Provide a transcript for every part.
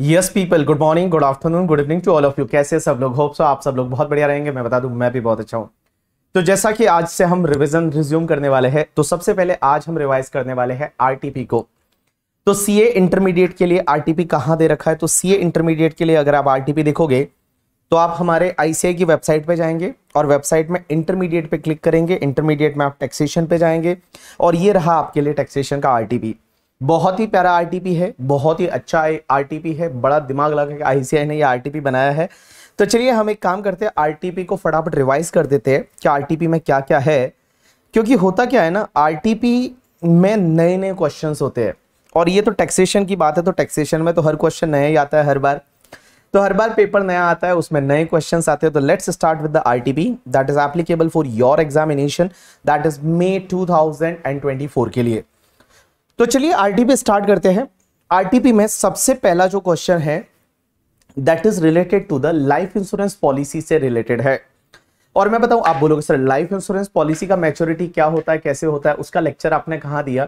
Yes people good morning good afternoon good evening to all of you कैसे सब लोग hope so आप सब लोग बहुत बढ़िया रहेंगे मैं बता दूं मैं भी बहुत अच्छा हूँ तो जैसा कि आज से हम रिविजन रिज्यूम करने वाले हैं तो सबसे पहले आज हम रिवाइज करने वाले हैं आरटीपी को तो सीए इंटरमीडिएट के लिए आरटीपी कहाँ दे रखा है तो सीए इंटरमीडिएट के लिए अगर आप आरटीपी देखोगे तो आप हमारे आई की वेबसाइट पे जाएंगे और वेबसाइट में इंटरमीडिएट पे क्लिक करेंगे इंटरमीडिएट में आप टैक्सेशन पे जाएंगे और ये रहा आपके लिए टैक्सेशन का आरटीपी बहुत ही प्यारा आरटीपी है बहुत ही अच्छा आरटीपी है बड़ा दिमाग लगा के आईसीआई ने ये आरटीपी बनाया है तो चलिए हम एक काम करते हैं आरटीपी को फटाफट रिवाइज कर देते हैं कि आरटीपी में क्या क्या है क्योंकि होता क्या है ना आरटीपी में नए नए क्वेश्चन होते हैं और ये तो टैक्सेशन की बात है तो टैक्सेशन में तो हर क्वेश्चन नया ही आता है हर बार तो हर बार पेपर नया आता है उसमें नए क्वेश्चन आते हैं तो let's start with the R T P that is applicable for your examination that is May two के लिए तो चलिए आरटीपी स्टार्ट करते हैं आरटीपी में सबसे पहला जो क्वेश्चन है that is related to the life insurance policy से रिलेटेड है और मैं बताऊं आप बोलोगे सर लाइफ इंश्योरेंस पॉलिसी का मैच्योरिटी क्या होता है कैसे होता है उसका लेक्चर आपने कहा दिया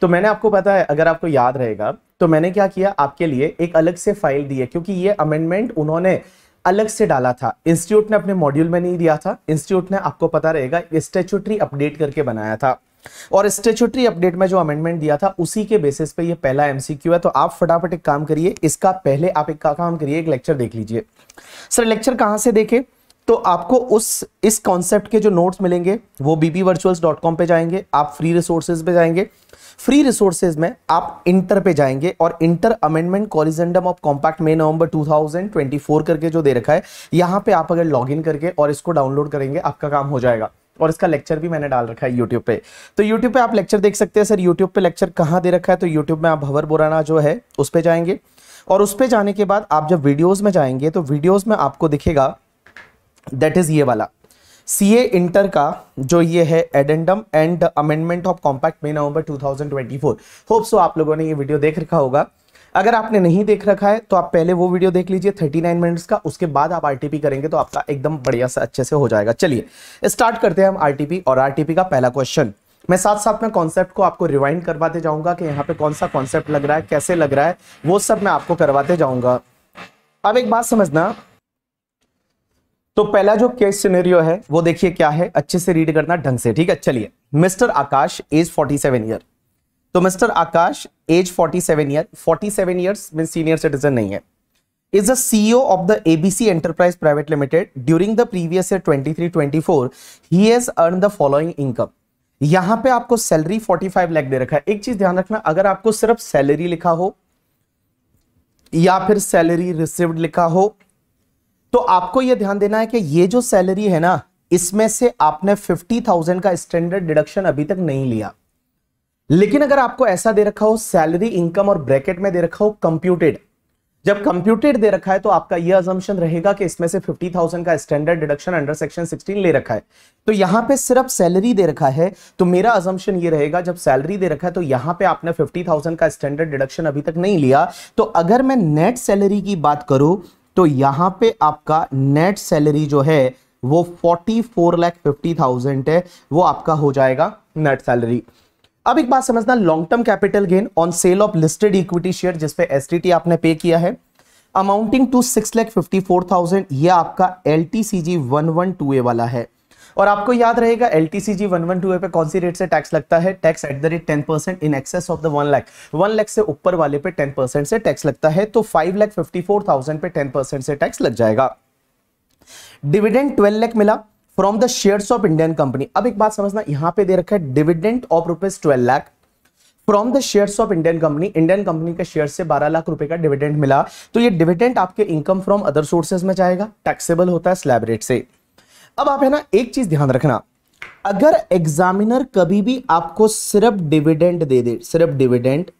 तो मैंने आपको पता है अगर आपको याद रहेगा तो मैंने क्या किया आपके लिए एक अलग से फाइल दी है क्योंकि ये अमेंडमेंट उन्होंने अलग से डाला था इंस्टीट्यूट ने अपने मॉड्यूल में नहीं दिया था इंस्टीट्यूट ने आपको पता रहेगा स्टेचुटरी अपडेट करके बनाया था और स्टेचुटरी अपडेट में जो अमेंडमेंट दिया था उसी के बेसिस पे ये पहला एमसीक्यू है तो आप फटाफट एक काम करिए इसका पहले आप एक काम करिए एक लेक्चर देख लीजिए सर लेक्चर कहां से देखे तो आपको उस इस कॉन्सेप्ट के जो नोट्स मिलेंगे वो bbvirtuals.com पे जाएंगे आप फ्री रिसोर्सेज पे जाएंगे फ्री रिसोर्सेज में आप इंटर पे जाएंगे और inter amendment corrigendum of compact May November 2024 करके जो दे रखा है यहां पे आप अगर लॉगिन करके और इसको डाउनलोड करेंगे आपका काम हो जाएगा और इसका लेक्चर भी मैंने डाल रखा है यूट्यूब पे तो यूट्यूब पे आप लेक्चर देख सकते हैं सर यूट्यूब पे लेक्चर कहाँ दे रखा है तो यूट्यूब में आप भवर बोराना जो है उस पर जाएंगे और उस पर जाने के बाद आप जब वीडियोज़ में जाएंगे तो वीडियोज़ में आपको दिखेगा दैट इज़ ये वाला सी ए इंटर का जो ये है addendum and amendment of compact May November 2024 hope so आप लोगों ने ये वीडियो देख रखा होगा अगर आपने नहीं देख रखा है तो आप पहले वो वीडियो देख लीजिए 39 मिनट्स का उसके बाद आप आरटीपी करेंगे तो आपका एकदम बढ़िया से अच्छे से हो जाएगा चलिए स्टार्ट करते हैं हम आरटीपी और आरटीपी का पहला क्वेश्चन मैं साथ साथ में कॉन्सेप्ट को आपको रिवाइंड करवाते जाऊंगा कि यहाँ पे कौन सा कॉन्सेप्ट लग रहा है कैसे लग रहा है वो सब मैं आपको करवाते जाऊंगा अब एक बात समझना तो पहला जो केस सिनेरियो है वो देखिए क्या है अच्छे से रीड करना ढंग से ठीक है चलिए मिस्टर आकाश एज 47 ईयर तो mister Aakash age 47 year seven year mean senior citizen नहीं है is the CEO of the ABC Enterprise Private Limited. During the previous year 23-24, he has earn the following income यहां पे आपको सैलरी 45 लाख दे रखा है एक चीज ध्यान रखना अगर आपको सिर्फ सैलरी लिखा हो या फिर सैलरी रिसिव्ड लिखा हो तो आपको यह ध्यान देना है कि ये जो सैलरी है ना इसमें से आपने 50,000 का स्टैंडर्ड डिडक्शन अभी तक नहीं लिया लेकिन अगर आपको ऐसा दे रखा हो सैलरी इनकम और ब्रैकेट में दे रखा हो कंप्यूटेड जब कंप्यूटेड दे रखा है तो आपका यह अजम्पन रहेगा कि इसमें से 50,000 का स्टैंडर्ड डिडक्शन अंडर सेक्शन 16 ले रखा है तो यहां पे सिर्फ सैलरी दे रखा है तो मेरा अजम्पन ये रहेगा जब सैलरी दे रखा है तो यहां पे आपने 50,000 का स्टैंडर्ड डिडक्शन अभी तक नहीं लिया तो अगर मैं नेट सैलरी की बात करूं तो यहां पर आपका नेट सैलरी जो है वो फोर्टी फोर फिफ्टी थाउजेंड है वो आपका हो जाएगा नेट सैलरी अब एक बात समझना long term capital gain on sale of listed equity share जिसपे एस आपने पे किया है amounting to six lakh fifty four thousand यह आपका L T C G one one two A वाला है और आपको याद रहेगा L T C G one one two A पे कौन सी रेट से टैक्स लगता है tax at the rate ten percent in excess of the one lakh one lakh से ऊपर वाले पे टेन परसेंट से टैक्स लगता है तो five lakh fifty four thousand पे टेन परसेंट से टैक्स लग जाएगा डिविडेंड ट्वेल्व लैख मिला from the share of Indian company अब एक बात समझना यहां पे दे रखा है dividend of rupees twelve lakh from the share of Indian company Indian company के शेयर से 12 लाख रुपए का डिविडेंट मिला तो ये डिविडेंट आपके इनकम फ्रॉम अदर सोर्सेज में जाएगा टैक्सेबल होता है स्लैब रेट से अब आप है ना एक चीज ध्यान रखना अगर एग्जामिनर कभी भी आपको सिर्फ डिविडेंट दे दे सिर्फ डिविडेंट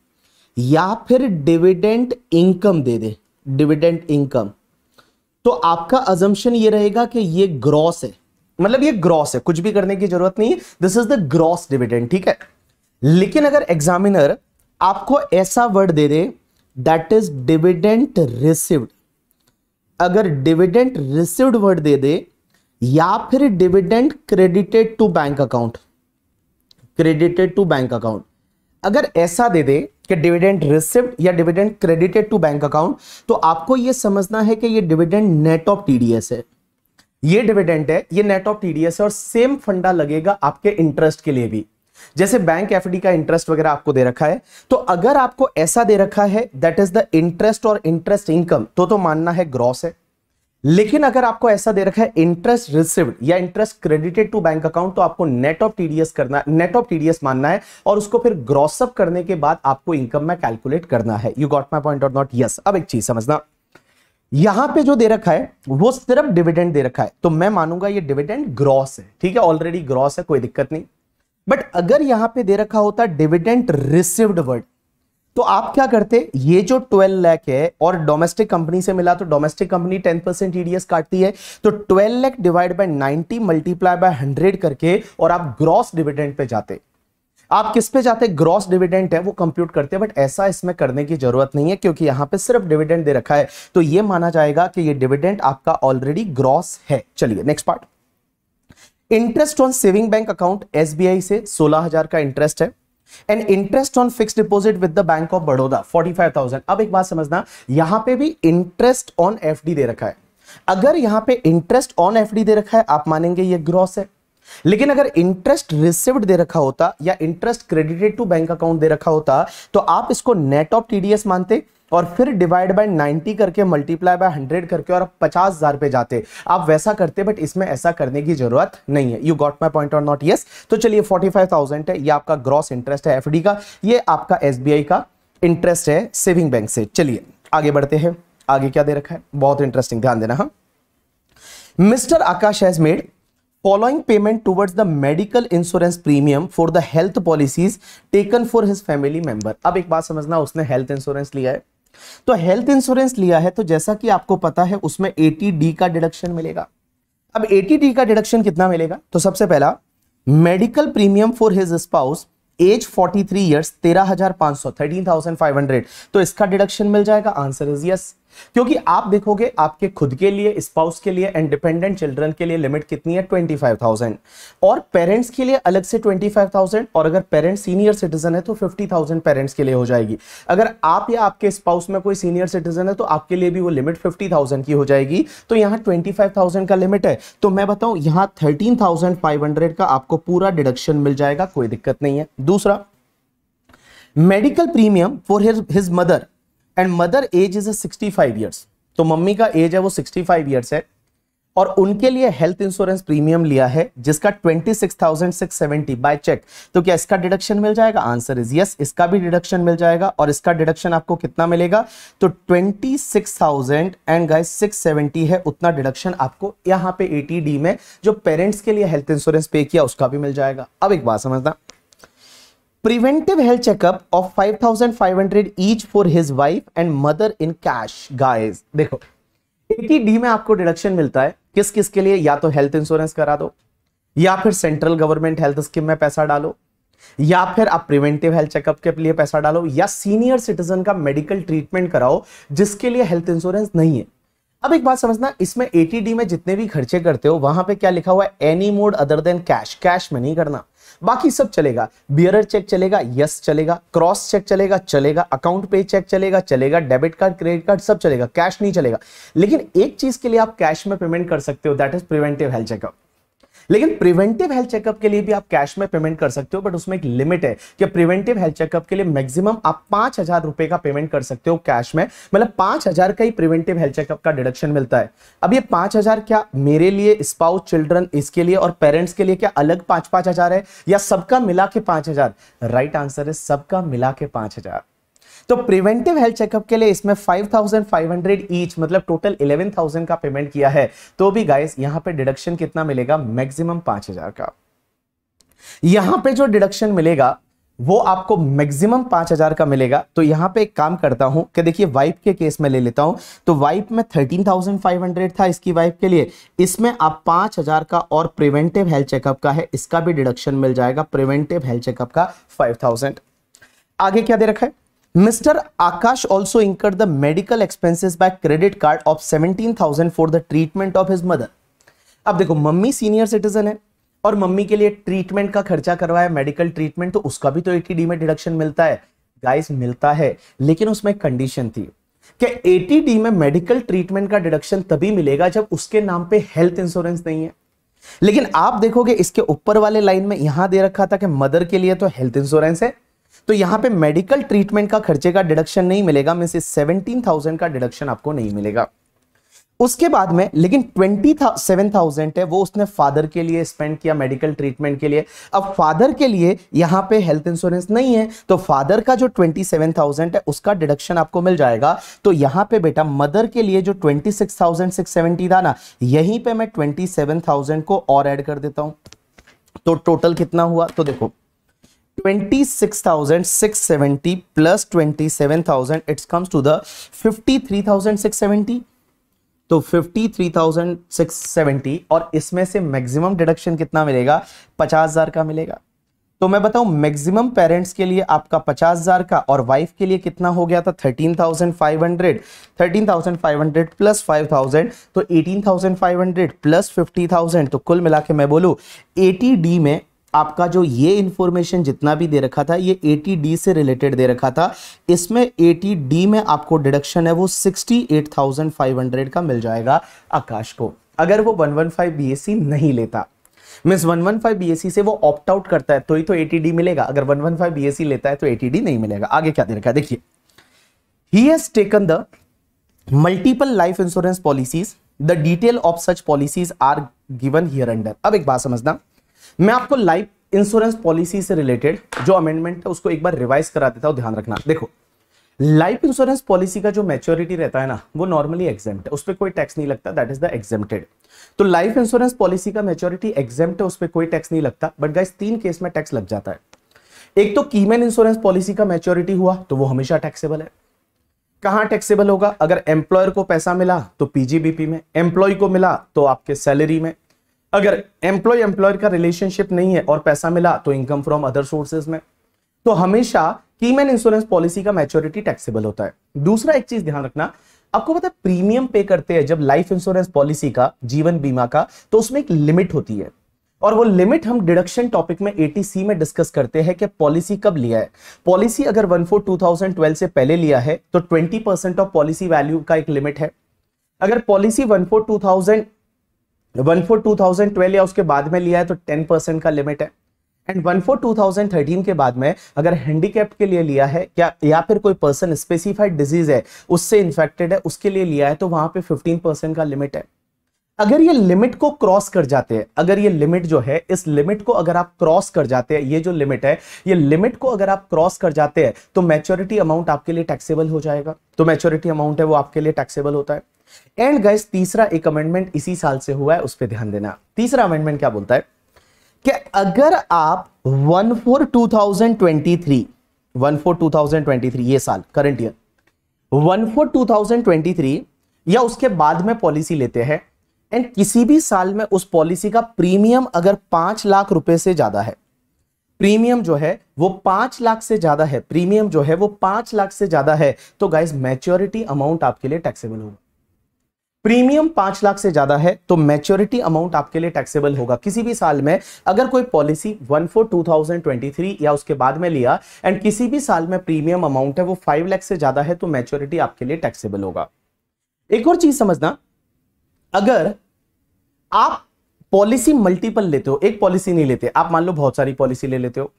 या फिर डिविडेंट इनकम दे दे डिविडेंट इनकम तो आपका अजम्पन ये रहेगा कि ये ग्रॉस है मतलब ये ग्रॉस है कुछ भी करने की जरूरत नहीं this is the gross dividend ठीक है लेकिन अगर एग्जामिनर आपको ऐसा वर्ड दे दे दैट इज डिविडेंट रिसिव्ड अगर डिविडेंट रिसिव्ड वर्ड दे दे या फिर dividend credited to bank account credited to bank account अगर ऐसा दे दे कि डिविडेंट रिसिप्ट या dividend credited to bank account तो आपको यह समझना है कि यह डिविडेंट नेट ऑफ टीडीएस है ये डिविडेंट है ये नेट ऑफ टीडीएस है और सेम फंडा लगेगा आपके इंटरेस्ट के लिए भी जैसे बैंक एफडी का इंटरेस्ट वगैरह आपको दे रखा है तो अगर आपको ऐसा दे रखा है दैट इज द इंटरेस्ट और इंटरेस्ट इनकम तो तो मानना है ग्रॉस है लेकिन अगर आपको ऐसा दे रखा है इंटरेस्ट रिसिव्ड या interest credited to bank account तो आपको नेट ऑफ टीडीएस करना नेट ऑफ टीडीएस मानना है और उसको फिर ग्रॉसअप करने के बाद आपको इनकम में कैलकुलेट करना है you got my point or not yes अब एक चीज समझना यहां पे जो दे रखा है वो सिर्फ डिविडेंड दे रखा है तो मैं मानूंगा ये डिविडेंड ग्रॉस है ठीक है ऑलरेडी ग्रॉस है कोई दिक्कत नहीं बट अगर यहां पे दे रखा होता डिविडेंड रिसीव्ड वर्ड तो आप क्या करते ये जो 12 लाख है और डोमेस्टिक कंपनी से मिला तो डोमेस्टिक कंपनी 10 परसेंट टीडीएस काटती है तो 12 लाख डिवाइड बाय 90 मल्टीप्लाई बाय 100 करके और आप ग्रॉस डिविडेंड पे जाते आप किस पे जाते हैं ग्रॉस डिविडेंट है वो कंप्यूट करते हैं बट ऐसा इसमें करने की जरूरत नहीं है क्योंकि यहां पे सिर्फ डिविडेंट दे रखा है तो ये माना जाएगा कि ये डिविडेंट आपका ऑलरेडी ग्रॉस है चलिए next part interest on saving bank account एस से सोलह का इंटरेस्ट है and interest on fix deposit with the bank of Baroda forty अब एक बात समझना यहां पर भी इंटरेस्ट ऑन एफ दे रखा है अगर यहां पे इंटरेस्ट ऑन एफडी दे रखा है आप मानेंगे ये ग्रॉस है लेकिन अगर इंटरेस्ट रिसिव्ड दे रखा होता या interest credited to bank account दे रखा होता तो आप इसको नेट ऑफ टीडीएस मानते और फिर डिवाइड बाय 90 करके मल्टीप्लाई बाय 100 करके और पचास हजार पे जाते आप वैसा करते बट इसमें ऐसा करने की जरूरत नहीं है you got my point or not yes तो चलिए 45,000 है ये आपका ग्रॉस इंटरेस्ट है एफडी का ये आपका एसबीआई का इंटरेस्ट है सेविंग बैंक से चलिए आगे बढ़ते हैं आगे क्या दे रखा है बहुत इंटरेस्टिंग ध्यान देना हाँ mister Aakash has made following payment towards the medical insurance premium for the health policies taken for his family member अब एक बात समझना उसने हेल्थ इंश्योरेंस लिया है तो हेल्थ इंश्योरेंस लिया है तो जैसा कि आपको पता है उसमें एटीडी का डिडक्शन मिलेगा अब एटीडी का डिडक्शन कितना मिलेगा तो सबसे पहला medical premium for his spouse age 43 thousand 13500 13500 तो इसका डिडक्शन मिल जाएगा आंसर इज यस yes. क्योंकि आप देखोगे आपके खुद के लिए स्पाउस के लिए इंडिपेंडेंट चिल्ड्रन के लिए लिमिट कितनी है ट्वेंटी फाइव थाउजेंड और पेरेंट्स के लिए अलग से ट्वेंटी फाइव थाउजेंड और अगर पेरेंट्स सीनियर सिटीजन है तो फिफ्टी थाउजेंड पेरेंट्स के लिए हो जाएगी अगर आप या आपके स्पाउस में कोई सीनियर सिटीजन है तो आपके लिए भी वो लिमिट फिफ्टी की हो जाएगी तो यहाँ ट्वेंटी का लिमिट है तो मैं बताऊँ यहाँ थर्टीन का आपको पूरा डिडक्शन मिल जाएगा कोई दिक्कत नहीं है दूसरा medical premium for his mother and mother age is sixty five years तो मम्मी का एज है वो सिक्सटी फाइव ईयर्स है और उनके लिए हेल्थ इंश्योरेंस प्रीमियम लिया है जिसका twenty six thousand six seventy by cheque तो क्या इसका डिडक्शन मिल जाएगा आंसर इज यस इसका भी डिडक्शन मिल जाएगा और इसका डिडक्शन आपको कितना मिलेगा तो twenty six thousand and guys six seventy है उतना डिडक्शन आपको यहाँ पे एटीडी में जो पेरेंट्स के लिए हेल्थ इंश्योरेंस पे किया उसका भी मिल जाएगा अब एक बात समझना preventive health checkup of 5500 each for his wife and mother in cash guys देखो एटी डी में आपको डिडक्शन मिलता है किस किस के लिए या तो हेल्थ इंश्योरेंस करा दो या फिर सेंट्रल गवर्नमेंट हेल्थ स्कीम में पैसा डालो या फिर आप प्रिवेंटिव हेल्थ चेकअप के लिए पैसा डालो या सीनियर सिटीजन का मेडिकल ट्रीटमेंट कराओ जिसके लिए हेल्थ इंश्योरेंस नहीं है अब एक बात समझना इसमें एटीडी में जितने भी खर्चे करते हो वहां पे क्या लिखा हुआ है any mode other than cash cash में नहीं करना बाकी सब चलेगा बियर चेक चलेगा यस चलेगा क्रॉस चेक चलेगा चलेगा अकाउंट पे चेक चलेगा चलेगा डेबिट कार्ड क्रेडिट कार्ड सब चलेगा कैश नहीं चलेगा लेकिन एक चीज के लिए आप कैश में पेमेंट कर सकते हो that is preventive health checkup लेकिन प्रिवेंटिव हेल्थ चेकअप के लिए भी आप कैश में पेमेंट कर सकते हो बट उसमें एक लिमिट है कि प्रिवेंटिव हेल्थ चेकअप के लिए मैक्सिमम आप पांच हजार रुपए का पेमेंट कर सकते हो कैश में मतलब पांच हजार का ही प्रिवेंटिव हेल्थ चेकअप का डिडक्शन मिलता है अब ये पांच हजार क्या मेरे लिए स्पाउस चिल्ड्रन इसके लिए और पेरेंट्स के लिए क्या अलग पांच पांच हजार है या सबका मिला के पांच हजार राइट आंसर है सबका मिला के पांच हजार तो प्रिवेंटिव हेल्थ चेकअप के लिए इसमें 5,500 ईच मतलब टोटल 11,000 का पेमेंट किया है तो भी गाइस यहां पे डिडक्शन कितना मिलेगा मैक्सिमम 5,000 का यहां पे जो डिडक्शन मिलेगा वो आपको मैक्सिमम पांच हजार का मिलेगा तो यहां पे एक काम करता हूं कि देखिए वाइप के केस में ले लेता हूं तो वाइप में थर्टीन थाउजेंड फाइव हंड्रेड था इसकी वाइप के लिए इसमें आप पांच हजार का और प्रिवेंटिव हेल्थ चेकअप का है इसका भी डिडक्शन मिल जाएगा प्रिवेंटिव हेल्थ चेकअप का फाइव थाउजेंड आगे क्या दे रखा है Mr. Akash also incurred the medical expenses by credit card of 17,000 for the treatment of his mother. अब देखो मम्मी सीनियर सिटीजन है और मम्मी के लिए ट्रीटमेंट का खर्चा करवाया मेडिकल ट्रीटमेंट तो उसका भी तो एटी डी में डिडक्शन मिलता है गाइस मिलता है लेकिन उसमें कंडीशन थी कि एटी डी में मेडिकल ट्रीटमेंट का डिडक्शन तभी मिलेगा जब उसके नाम पे हेल्थ इंश्योरेंस नहीं है लेकिन आप देखोगे इसके ऊपर वाले लाइन में यहां दे रखा था कि मदर के लिए तो हेल्थ इंश्योरेंस है तो यहां पे मेडिकल ट्रीटमेंट का खर्चे का डिडक्शन नहीं मिलेगा मीन सेवनटीन थाउजेंड का डिडक्शन आपको नहीं मिलेगा उसके बाद में लेकिन ट्वेंटी सेवन थाउजेंड है वो उसने फादर के लिए स्पेंड किया मेडिकल ट्रीटमेंट के लिए अब फादर के लिए यहां पे हेल्थ इंश्योरेंस नहीं है तो फादर का जो ट्वेंटी सेवन थाउजेंड है उसका डिडक्शन आपको मिल जाएगा तो यहां पे बेटा मदर के लिए जो twenty six thousand six seventy था ना यहीं पे मैं ट्वेंटी को और एड कर देता हूं तो टोटल कितना हुआ तो देखो 26,670 plus 27,000 it comes to the 53,670 तो 53,670 और इसमें से मैक्सिमम डिडक्शन कितना मिलेगा 50,000 का मिलेगा तो मैं बताऊं मैक्सिमम पेरेंट्स के लिए आपका 50,000 का और वाइफ के लिए कितना हो गया था 13,500 13,500 प्लस 5,000 तो 18,500 प्लस 50,000 तो कुल मिला के मैं बोलू 80 डी में आपका जो ये इंफॉर्मेशन जितना भी दे रखा था ये ए से रिलेटेड दे रखा था इसमें ए में आपको डिडक्शन है वो sixty eight thousand five hundred का मिल जाएगा आकाश को अगर वो वन वन फाइव बी नहीं लेता मिस 115 बीएससी से वो ऑप्ट आउट करता है तो ही तो एटीडी मिलेगा अगर 115 बीएससी लेता है तो एटीडी नहीं मिलेगा आगे क्या दे रखा है देखिए he has taken the multiple life insurance policies the detail of such policies are given here under अब एक बात समझना मैं आपको लाइफ इंश्योरेंस पॉलिसी से रिलेटेड जो अमेंडमेंट है उसको एक बार रिवाइज करा देता हूं ध्यान रखना देखो लाइफ इंश्योरेंस पॉलिसी का जो मेच्योरिटी रहता है ना वो नॉर्मली एग्जेम्प्ट है उस पर कोई टैक्स नहीं लगता दैट इज द एग्जेम्प्टेड तो लाइफ इंश्योरेंस पॉलिसी का मेच्योरिटी एग्जेम्प्ट है उस पर कोई टैक्स नहीं लगता बट गाइस तीन केस में टैक्स लग जाता है एक तो कीमेन इंश्योरेंस पॉलिसी का मेच्योरिटी हुआ तो वो हमेशा टैक्सेबल है कहाँ टैक्सेबल होगा अगर एम्प्लॉयर को पैसा मिला तो पीजीबीपी में एम्प्लॉय को मिला तो आपके सैलरी में अगर एम्प्लॉय एम्प्लॉयर का रिलेशनशिप नहीं है और पैसा मिला तो इनकम फ्रॉम अदर सोर्सेज में तो हमेशा कीमैन इंश्योरेंस पॉलिसी का मैच्योरिटी टैक्सेबल होता है दूसरा एक चीज ध्यान रखना आपको पता है प्रीमियम पे करते हैं जब लाइफ इंश्योरेंस पॉलिसी का जीवन बीमा का तो उसमें एक लिमिट होती है और वो लिमिट हम डिडक्शन टॉपिक में एटीसी में डिस्कस करते हैं कि पॉलिसी कब लिया है पॉलिसी अगर one four two thousand twelve से पहले लिया है तो twenty percent of policy value का एक लिमिट है अगर policy one four two thousand one four two thousand twelve या उसके बाद में लिया है तो टेन परसेंट का लिमिट है and one four two thousand thirteen के बाद में अगर हैंडीकैप के लिए लिया है या या फिर कोई पर्सन स्पेसिफाइड डिजीज है उससे इन्फेक्टेड है उसके लिए लिया है तो वहां पे फिफ्टीन परसेंट का लिमिट है अगर ये लिमिट को क्रॉस कर जाते हैं अगर ये लिमिट जो है इस लिमिट को अगर आप क्रॉस कर जाते हैं ये जो लिमिट है ये लिमिट को अगर आप क्रॉस कर जाते हैं तो मैच्योरिटी अमाउंट आपके लिए टैक्सेबल हो जाएगा तो मैच्योरिटी अमाउंट है वो आपके लिए टैक्सेबल होता है एंड गाइस तीसरा एक अमेंडमेंट इसी साल से हुआ है उस पर ध्यान देना तीसरा अमेंडमेंट क्या बोलता है कि अगर आप one four two thousand twenty three one four two thousand twenty three ये साल current year one four two thousand twenty three या उसके बाद में पॉलिसी लेते हैं एंड किसी भी साल में उस पॉलिसी का प्रीमियम अगर पांच लाख रुपए से ज्यादा है प्रीमियम जो है वो पांच लाख से ज्यादा है प्रीमियम जो है वो पांच लाख से ज्यादा है तो गाइज मैच्योरिटी अमाउंट आपके लिए टैक्सेबल होगा प्रीमियम पांच लाख से ज्यादा है तो मैच्योरिटी अमाउंट आपके लिए टैक्सेबल होगा किसी भी साल में अगर कोई policy one four two thousand twenty three या उसके बाद में लिया एंड किसी भी साल में प्रीमियम अमाउंट है वो फाइव लाख से ज्यादा है तो मैच्योरिटी आपके लिए टैक्सेबल होगा एक और चीज समझना अगर आप पॉलिसी मल्टीपल लेते हो एक पॉलिसी नहीं लेते आप मान लो बहुत सारी पॉलिसी ले लेते हो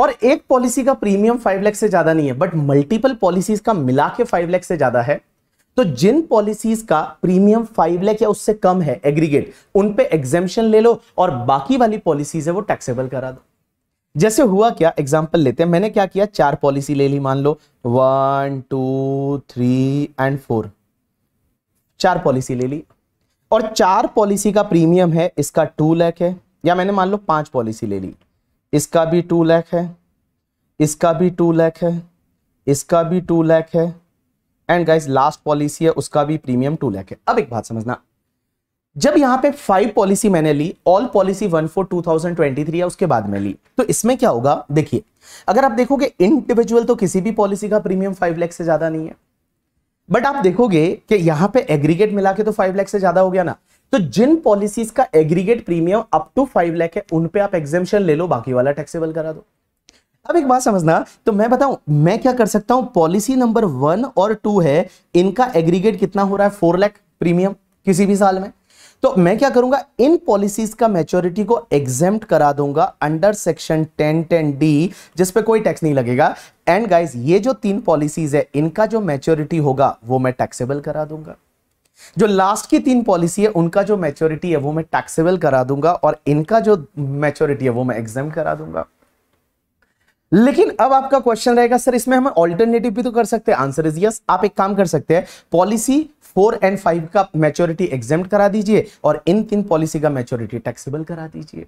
और एक पॉलिसी का प्रीमियम फाइव लैख से ज्यादा नहीं है बट मल्टीपल पॉलिसीज का मिला के फाइव लैख से ज्यादा है तो जिन पॉलिसीज का प्रीमियम फाइव लैख या उससे कम है एग्रीगेट उन पे एग्जेम्पन ले लो और बाकी वाली पॉलिसीज है वो टैक्सेबल करा दो जैसे हुआ क्या एग्जाम्पल लेते हैं मैंने क्या किया चार पॉलिसी ले ली मान लो one two three and four चार पॉलिसी ले ली और चार पॉलिसी का प्रीमियम है इसका टू लैख है या मैंने मान लो पांच पॉलिसी ले ली इसका भी टू लैख है इसका भी टू लैख है इसका भी टू लैख है एंड गाइज लास्ट पॉलिसी है उसका भी प्रीमियम टू लैख है अब एक बात समझना जब यहां पे फाइव पॉलिसी मैंने ली all policy one four two thousand twenty three है उसके बाद में ली तो इसमें क्या होगा देखिए अगर आप देखोगे इंडिविजुअल तो किसी भी पॉलिसी का प्रीमियम फाइव लैख से ज्यादा नहीं है बट आप देखोगे कि यहां पे एग्रीगेट मिला के तो फाइव लैख से ज्यादा हो गया ना तो जिन पॉलिसीज का aggregate premium up to five lakh है उन पे आप एग्जेम्पन ले लो बाकी वाला टैक्सेबल करा दो अब एक बात समझना तो मैं बताऊं मैं क्या कर सकता हूं पॉलिसी नंबर वन और टू है इनका एग्रीगेट कितना हो रहा है फोर लैख प्रीमियम किसी भी साल में तो मैं क्या करूंगा इन पॉलिसीज का मैच्योरिटी को एग्जेम्प्ट करा दूंगा under section ten ten D जिसपे कोई टैक्स नहीं लगेगा एंड गाइज ये जो तीन पॉलिसीज है इनका जो मैच्योरिटी होगा वो मैं टैक्सेबल करा दूंगा जो लास्ट की तीन पॉलिसी है उनका जो मैच्योरिटी है वो मैं टैक्सेबल करा दूंगा और इनका जो मैच्योरिटी है वो मैं एग्जाम करा दूंगा लेकिन अब आपका क्वेश्चन रहेगा सर इसमें हम ऑल्टरनेटिव भी तो कर सकते हैं आंसर इज यस आप एक काम कर सकते हैं पॉलिसी फोर एंड फाइव का मैच्योरिटी एग्जाम करा दीजिए और इन तीन पॉलिसी का मैच्योरिटी टैक्सेबल करा दीजिए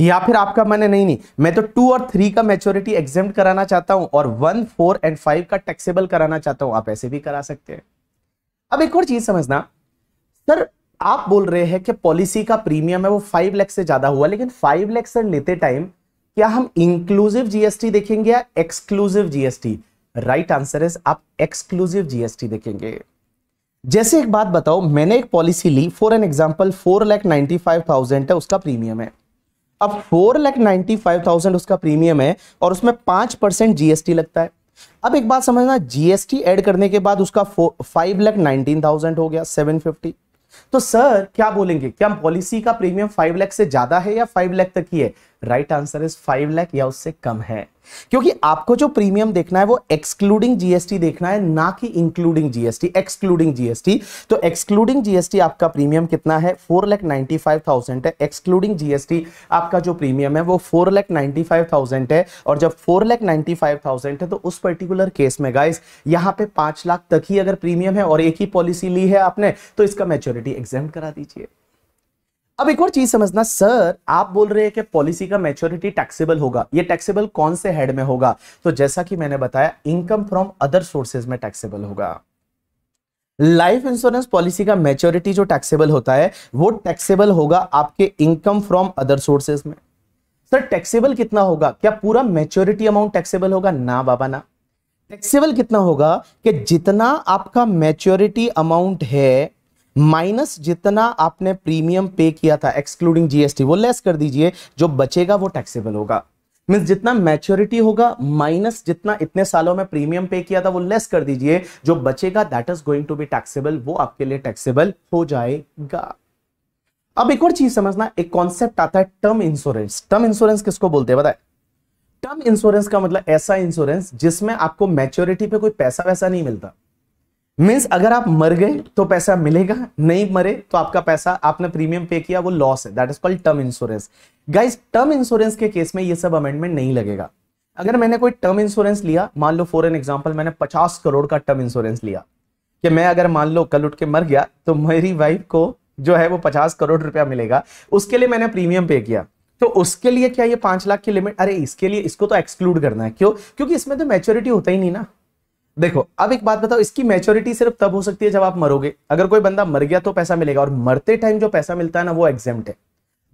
या फिर आपका मैंने नहीं नहीं मैं तो टू और थ्री का मैच्योरिटी एग्जाम कराना चाहता हूं और वन फोर एंड फाइव का टैक्सेबल कराना चाहता हूं आप ऐसे भी करा सकते हैं अब एक और चीज समझना सर आप बोल रहे हैं कि पॉलिसी का प्रीमियम है वो फाइव लैख से ज्यादा हुआ लेकिन फाइव लैख सर लेते टाइम क्या हम इंक्लूसिव जीएसटी देखेंगे या exclusive GST right answer is आप एक्सक्लूसिव जीएसटी देखेंगे जैसे एक बात बताओ मैंने एक पॉलिसी ली for an example four lakh ninety five thousand है उसका प्रीमियम है अब four lakh ninety five thousand उसका प्रीमियम है और उसमें पांच परसेंट जीएसटी लगता है अब एक बात समझना जीएसटी ऐड करने के बाद उसका फाइव लैख नाइनटीन थाउजेंड हो गया सेवन फिफ्टी तो सर क्या बोलेंगे क्या पॉलिसी का प्रीमियम फाइव लैख से ज्यादा है या फाइव लैख तक ही है right answer is five lakh या उससे कम है क्योंकि आपको जो प्रीमियम देखना है वो एक्सक्लूडिंग जीएसटी देखना है ना कि इंक्लूडिंग जीएसटी एक्सक्लूडिंग जीएसटी तो एक्सक्लूडिंग जीएसटी आपका प्रीमियम कितना है four lakh ninety five thousand है एक्सक्लूडिंग जीएसटी आपका जो प्रीमियम है वो four lakh ninety five thousand है और जब four lakh ninety five thousand है तो उस पर्टिकुलर केस में गाइस यहां पर पांच लाख तक ही अगर प्रीमियम है और एक ही पॉलिसी ली है आपने तो इसका मेच्योरिटी एग्जाम करा दीजिए अब एक और चीज समझना सर आप बोल रहे हैं कि पॉलिसी का मैच्योरिटी टैक्सेबल होगा ये टैक्सेबल कौन से हेड में होगा तो जैसा कि मैंने बताया इनकम फ्रॉम अदर सोर्सेज में टैक्सेबल होगा लाइफ इंश्योरेंस पॉलिसी का मैच्योरिटी जो टैक्सेबल होता है वो टैक्सेबल होगा आपके इनकम फ्रॉम अदर सोर्सेज में सर टैक्सेबल कितना होगा क्या पूरा मैच्योरिटी अमाउंट टैक्सेबल होगा ना बाबा ना टैक्सेबल कितना होगा कि जितना आपका मैच्योरिटी अमाउंट है माइनस जितना आपने प्रीमियम पे किया था एक्सक्लूडिंग जीएसटी वो लेस कर दीजिए जो बचेगा वो टैक्सेबल होगा मीन्स जितना मैच्योरिटी होगा माइनस जितना इतने सालों में प्रीमियम पे किया था वो लेस कर दीजिए जो बचेगा that is going to be taxable वो आपके लिए टैक्सेबल हो जाएगा अब एक और चीज समझना एक कॉन्सेप्ट आता है टर्म इंश्योरेंस टर्म इंश्योरेंस किसको बोलते हैं बताए टर्म इंश्योरेंस का मतलब ऐसा इंश्योरेंस जिसमें आपको मैच्योरिटी पे कोई पैसा वैसा नहीं मिलता मीन्स अगर आप मर गए तो पैसा मिलेगा नहीं मरे तो आपका पैसा आपने प्रीमियम पे किया वो लॉस है that is called term insurance guys term insurance के केस में ये सब अमेंडमेंट नहीं लगेगा अगर मैंने कोई टर्म इंश्योरेंस लिया मान लो फॉर एन एग्जाम्पल मैंने पचास करोड़ का टर्म इंश्योरेंस लिया कि मैं अगर मान लो कल उठ के मर गया तो मेरी वाइफ को जो है वो पचास करोड़ रुपया मिलेगा उसके लिए मैंने प्रीमियम पे किया तो उसके लिए क्या ये पांच लाख की लिमिट अरे इसके लिए इसको तो एक्सक्लूड करना है क्यों क्योंकि इसमें तो मेच्योरिटी होता ही नहीं ना देखो अब एक बात बताओ इसकी मैच्योरिटी सिर्फ तब हो सकती है जब आप मरोगे अगर कोई बंदा मर गया तो पैसा मिलेगा और मरते टाइम जो पैसा मिलता है ना वो एग्जेम्ट है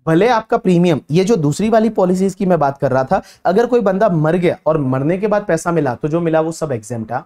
भले आपका प्रीमियम ये जो दूसरी वाली पॉलिसीज की मैं बात कर रहा था अगर कोई बंदा मर गया और मरने के बाद पैसा मिला तो जो मिला वो सब एग्जेम्प्ट है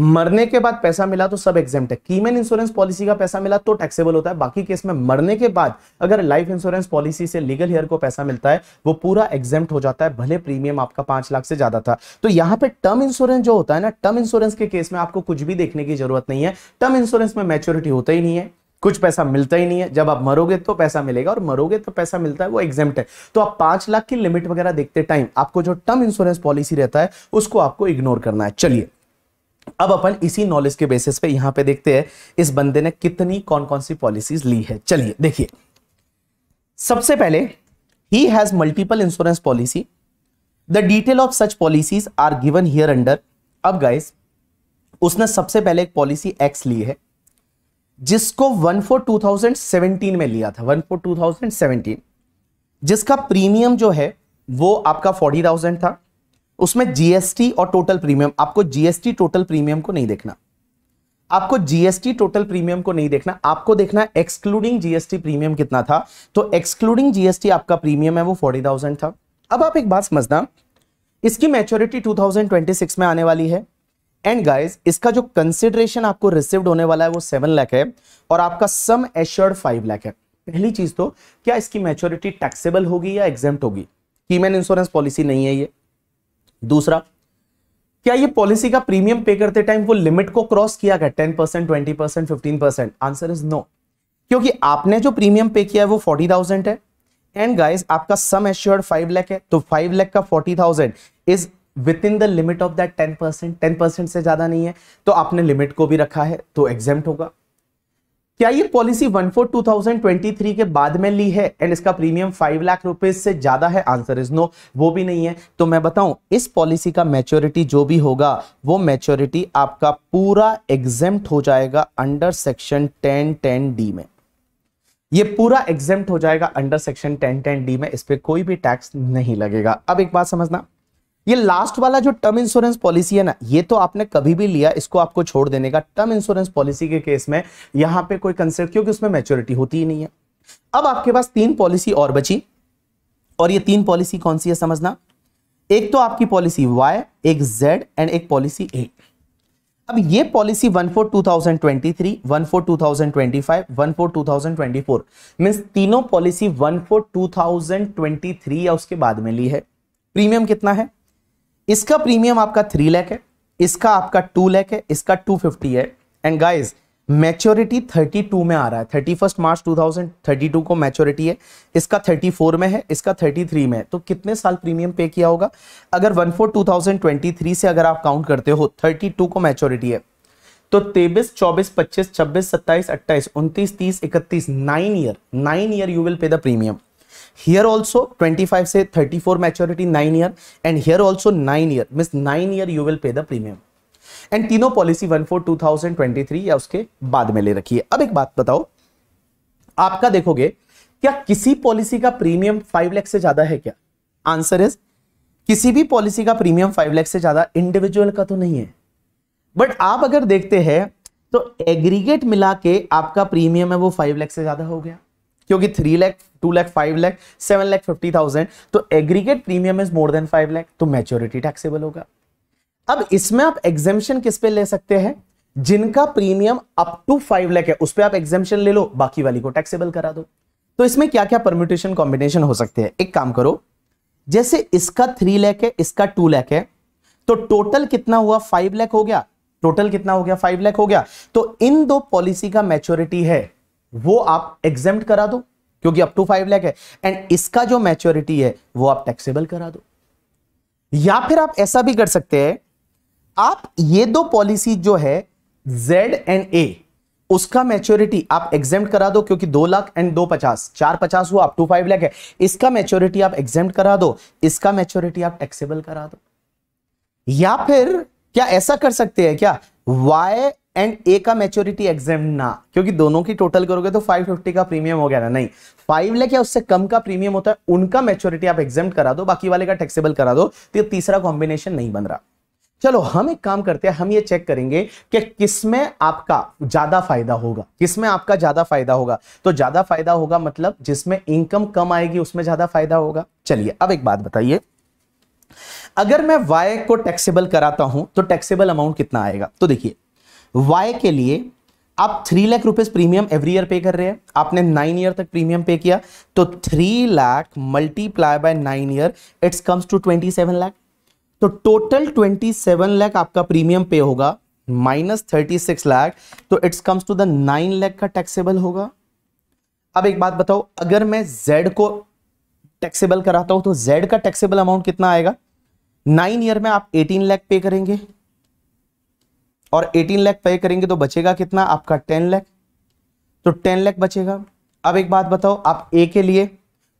मरने के बाद पैसा मिला तो सब एग्जाम्ट है कीमेन इंश्योरेंस पॉलिसी का पैसा मिला तो टैक्सेबल होता है बाकी केस में मरने के बाद अगर लाइफ इंश्योरेंस पॉलिसी से लीगल हेयर को पैसा मिलता है वो पूरा एग्जाम्ट हो जाता है भले प्रीमियम आपका पांच लाख से ज्यादा था तो यहाँ पे टर्म इंश्योरेंस जो होता है ना टर्म इंश्योरेंस के केस में आपको कुछ भी देखने की जरूरत नहीं है टर्म इंश्योरेंस में मेच्योरिटी होता ही नहीं है कुछ पैसा मिलता ही नहीं है जब आप मरोगे तो पैसा मिलेगा और मरोगे तो पैसा मिलता है वो एग्जाम है तो आप पांच लाख की लिमिट वगैरह देखते टाइम आपको जो टर्म इंश्योरेंस पॉलिसी रहता है उसको आपको इग्नोर करना है चलिए अब अपन इसी नॉलेज के बेसिस पे यहां पे देखते हैं इस बंदे ने कितनी कौन कौन सी पॉलिसीज ली है चलिए देखिए सबसे पहले he has multiple insurance policy the detail of such policies are given here under अब गाइस उसने सबसे पहले एक पॉलिसी एक्स ली है जिसको one four two thousand seventeen में लिया था one four two thousand seventeen जिसका प्रीमियम जो है वो आपका फोर्टी थाउजेंड था उसमें जीएसटी और टोटल प्रीमियम आपको जीएसटी टोटल प्रीमियम को नहीं देखना आपको जीएसटी टोटल प्रीमियम को नहीं देखना आपको देखना एक्सक्लूडिंग जीएसटी प्रीमियम कितना था तो एक्सक्लूडिंग जीएसटी आपका प्रीमियम है वो फोर्टी थाउजेंड था अब आप एक बात समझना इसकी मैच्योरिटी 2026 में आने वाली है एंड गाइस इसका जो कंसिडरेशन आपको रिसिव होने वाला है वो सेवन लैख है और आपका सम एश्योर्ड फाइव लैख है पहली चीज तो क्या इसकी मैच्योरिटी टैक्सेबल होगी या एग्जेप्ट होगी कीमेन इंश्योरेंस पॉलिसी नहीं है ये दूसरा क्या ये पॉलिसी का प्रीमियम पे करते टाइम वो लिमिट को क्रॉस किया गया ten percent twenty percent fifteen percent answer is no क्योंकि आपने जो प्रीमियम पे किया है वो फोर्टी थाउजेंड है एंड गाइस आपका सम एश्योर्ड फाइव लैख है तो फाइव लैख का forty thousand is within the limit of that ten percent ten percent से ज्यादा नहीं है तो आपने लिमिट को भी रखा है तो एग्जेम्प्ट होगा क्या ये policy one four two thousand twenty three के बाद में ली है एंड इसका प्रीमियम फाइव लाख रुपए से ज्यादा है आंसर इज नो वो भी नहीं है तो मैं बताऊं इस पॉलिसी का मैच्योरिटी जो भी होगा वो मैच्योरिटी आपका पूरा एग्जेम हो जाएगा under section ten ten D में ये पूरा एग्जेम हो जाएगा under section ten ten D में इस पर कोई भी टैक्स नहीं लगेगा अब एक बात समझना ये लास्ट वाला जो टर्म इंश्योरेंस पॉलिसी है ना ये तो आपने कभी भी लिया इसको आपको छोड़ देने का टर्म इंश्योरेंस पॉलिसी के केस में यहां पे कोई कंसेप्ट क्योंकि उसमें मेच्योरिटी होती ही नहीं है अब आपके पास तीन पॉलिसी और बची और ये तीन पॉलिसी कौन सी है समझना एक तो आपकी पॉलिसी वाई एक जेड एंड एक पॉलिसी ए अब ये policy one one four four two two thousand thousand twenty twenty three five one four two thousand twenty four mean तीनों पॉलिसी ट्वेंटी थ्री या उसके बाद में ली है प्रीमियम कितना है इसका प्रीमियम आपका थ्री लैख है इसका आपका टू लैख है इसका टू फिफ्टी है and guys maturity thirty two में आ रहा है thirty first March two thousand thirty two को मैच्योरिटी है इसका थर्टी फोर में है इसका थर्टी थ्री में है तो कितने साल प्रीमियम पे किया होगा अगर one four two thousand twenty three से अगर आप काउंट करते हो थर्टी टू को मैच्योरिटी है तो तेबिस चौबीस पच्चीस छब्बीस सत्ताईस अट्ठाईस उनतीस तीस इकतीस nine year nine year you will pay the premium here also 25 से 34 maturity nine year and here also nine year means nine year you will pay the premium and तीनों policy one four two thousand twenty three या उसके बाद में ले रखिए अब एक बात बताओ आपका देखोगे क्या किसी पॉलिसी का प्रीमियम फाइव लैख से ज्यादा है क्या आंसर इज किसी भी पॉलिसी का प्रीमियम फाइव लैख से ज्यादा इंडिविजुअल का तो नहीं है बट आप अगर देखते हैं तो एग्रीगेट मिला के आपका प्रीमियम है वो फाइव लैख से ज्यादा हो गया क्योंकि three lakh two lakh five lakh seven lakh fifty thousand तो aggregate premium is more than five lakh तो मेच्योरिटी टैक्सेबल होगा अब इसमें आप एग्जेम्पन किस पे ले सकते हैं जिनका premium up to five lakh है उस पर आप एग्जेम्पन ले लो बाकी वाली को टैक्सेबल करा दो तो इसमें क्या क्या परम्यूटेशन कॉम्बिनेशन हो सकते हैं एक काम करो जैसे इसका थ्री लैख है इसका टू लैख है तो टोटल कितना हुआ फाइव लैख हो गया टोटल कितना हो गया फाइव लैख हो गया तो इन दो पॉलिसी का मैच्योरिटी है वो आप एग्जाम करा दो क्योंकि अप टू फाइव लैख है एंड इसका जो मैच्योरिटी है वो आप टैक्सेबल करा दो या फिर आप ऐसा भी कर सकते हैं आप ये दो पॉलिसी जो है जेड एंड ए उसका मैच्योरिटी आप एग्जाम करा दो क्योंकि दो लाख एंड दो पचास चार पचास हुआ अप टू फाइव लैख है इसका मैच्योरिटी आप एग्जाम करा दो इसका मैच्योरिटी आप टैक्सेबल करा दो या फिर क्या ऐसा कर सकते हैं क्या वाई एंड ए का मेच्योरिटी एग्जाम ना क्योंकि दोनों की टोटल करोगे तो 550 का प्रीमियम हो गया ना नहीं फाइव लैख या उससे कम का प्रीमियम होता है उनका मेच्योरिटी आप एग्जाम करा दो बाकी वाले का टैक्सेबल करा दो तो ये तीसरा कॉम्बिनेशन नहीं बन रहा चलो हम एक काम करते हैं हम ये चेक करेंगे कि किसमें आपका ज्यादा फायदा होगा किसमें आपका ज्यादा फायदा होगा तो ज्यादा फायदा होगा मतलब जिसमें इनकम कम आएगी उसमें ज्यादा फायदा होगा चलिए अब एक बात बताइए अगर मैं वाई को टैक्सेबल कराता हूं तो टैक्सेबल अमाउंट कितना आएगा तो देखिए वाई के लिए आप three lakh rupees premium every year pay कर रहे हैं आपने नाइन ईयर तक प्रीमियम पे किया तो three lakh multiply by nine year it's comes to twenty seven lakh तो टोटल ट्वेंटी सेवन लाख आपका प्रीमियम पे होगा माइनस थर्टी सिक्स लाख तो it's comes to the nine lakh का टैक्सेबल होगा अब एक बात बताओ अगर मैं जेड को टैक्सेबल कराता हूं तो जेड का टैक्सेबल अमाउंट कितना आएगा नाइन ईयर में आप एटीन लाख पे करेंगे और 18 लाख पे करेंगे तो बचेगा कितना आपका 10 लाख तो 10 लाख बचेगा अब एक बात बताओ आप ए के लिए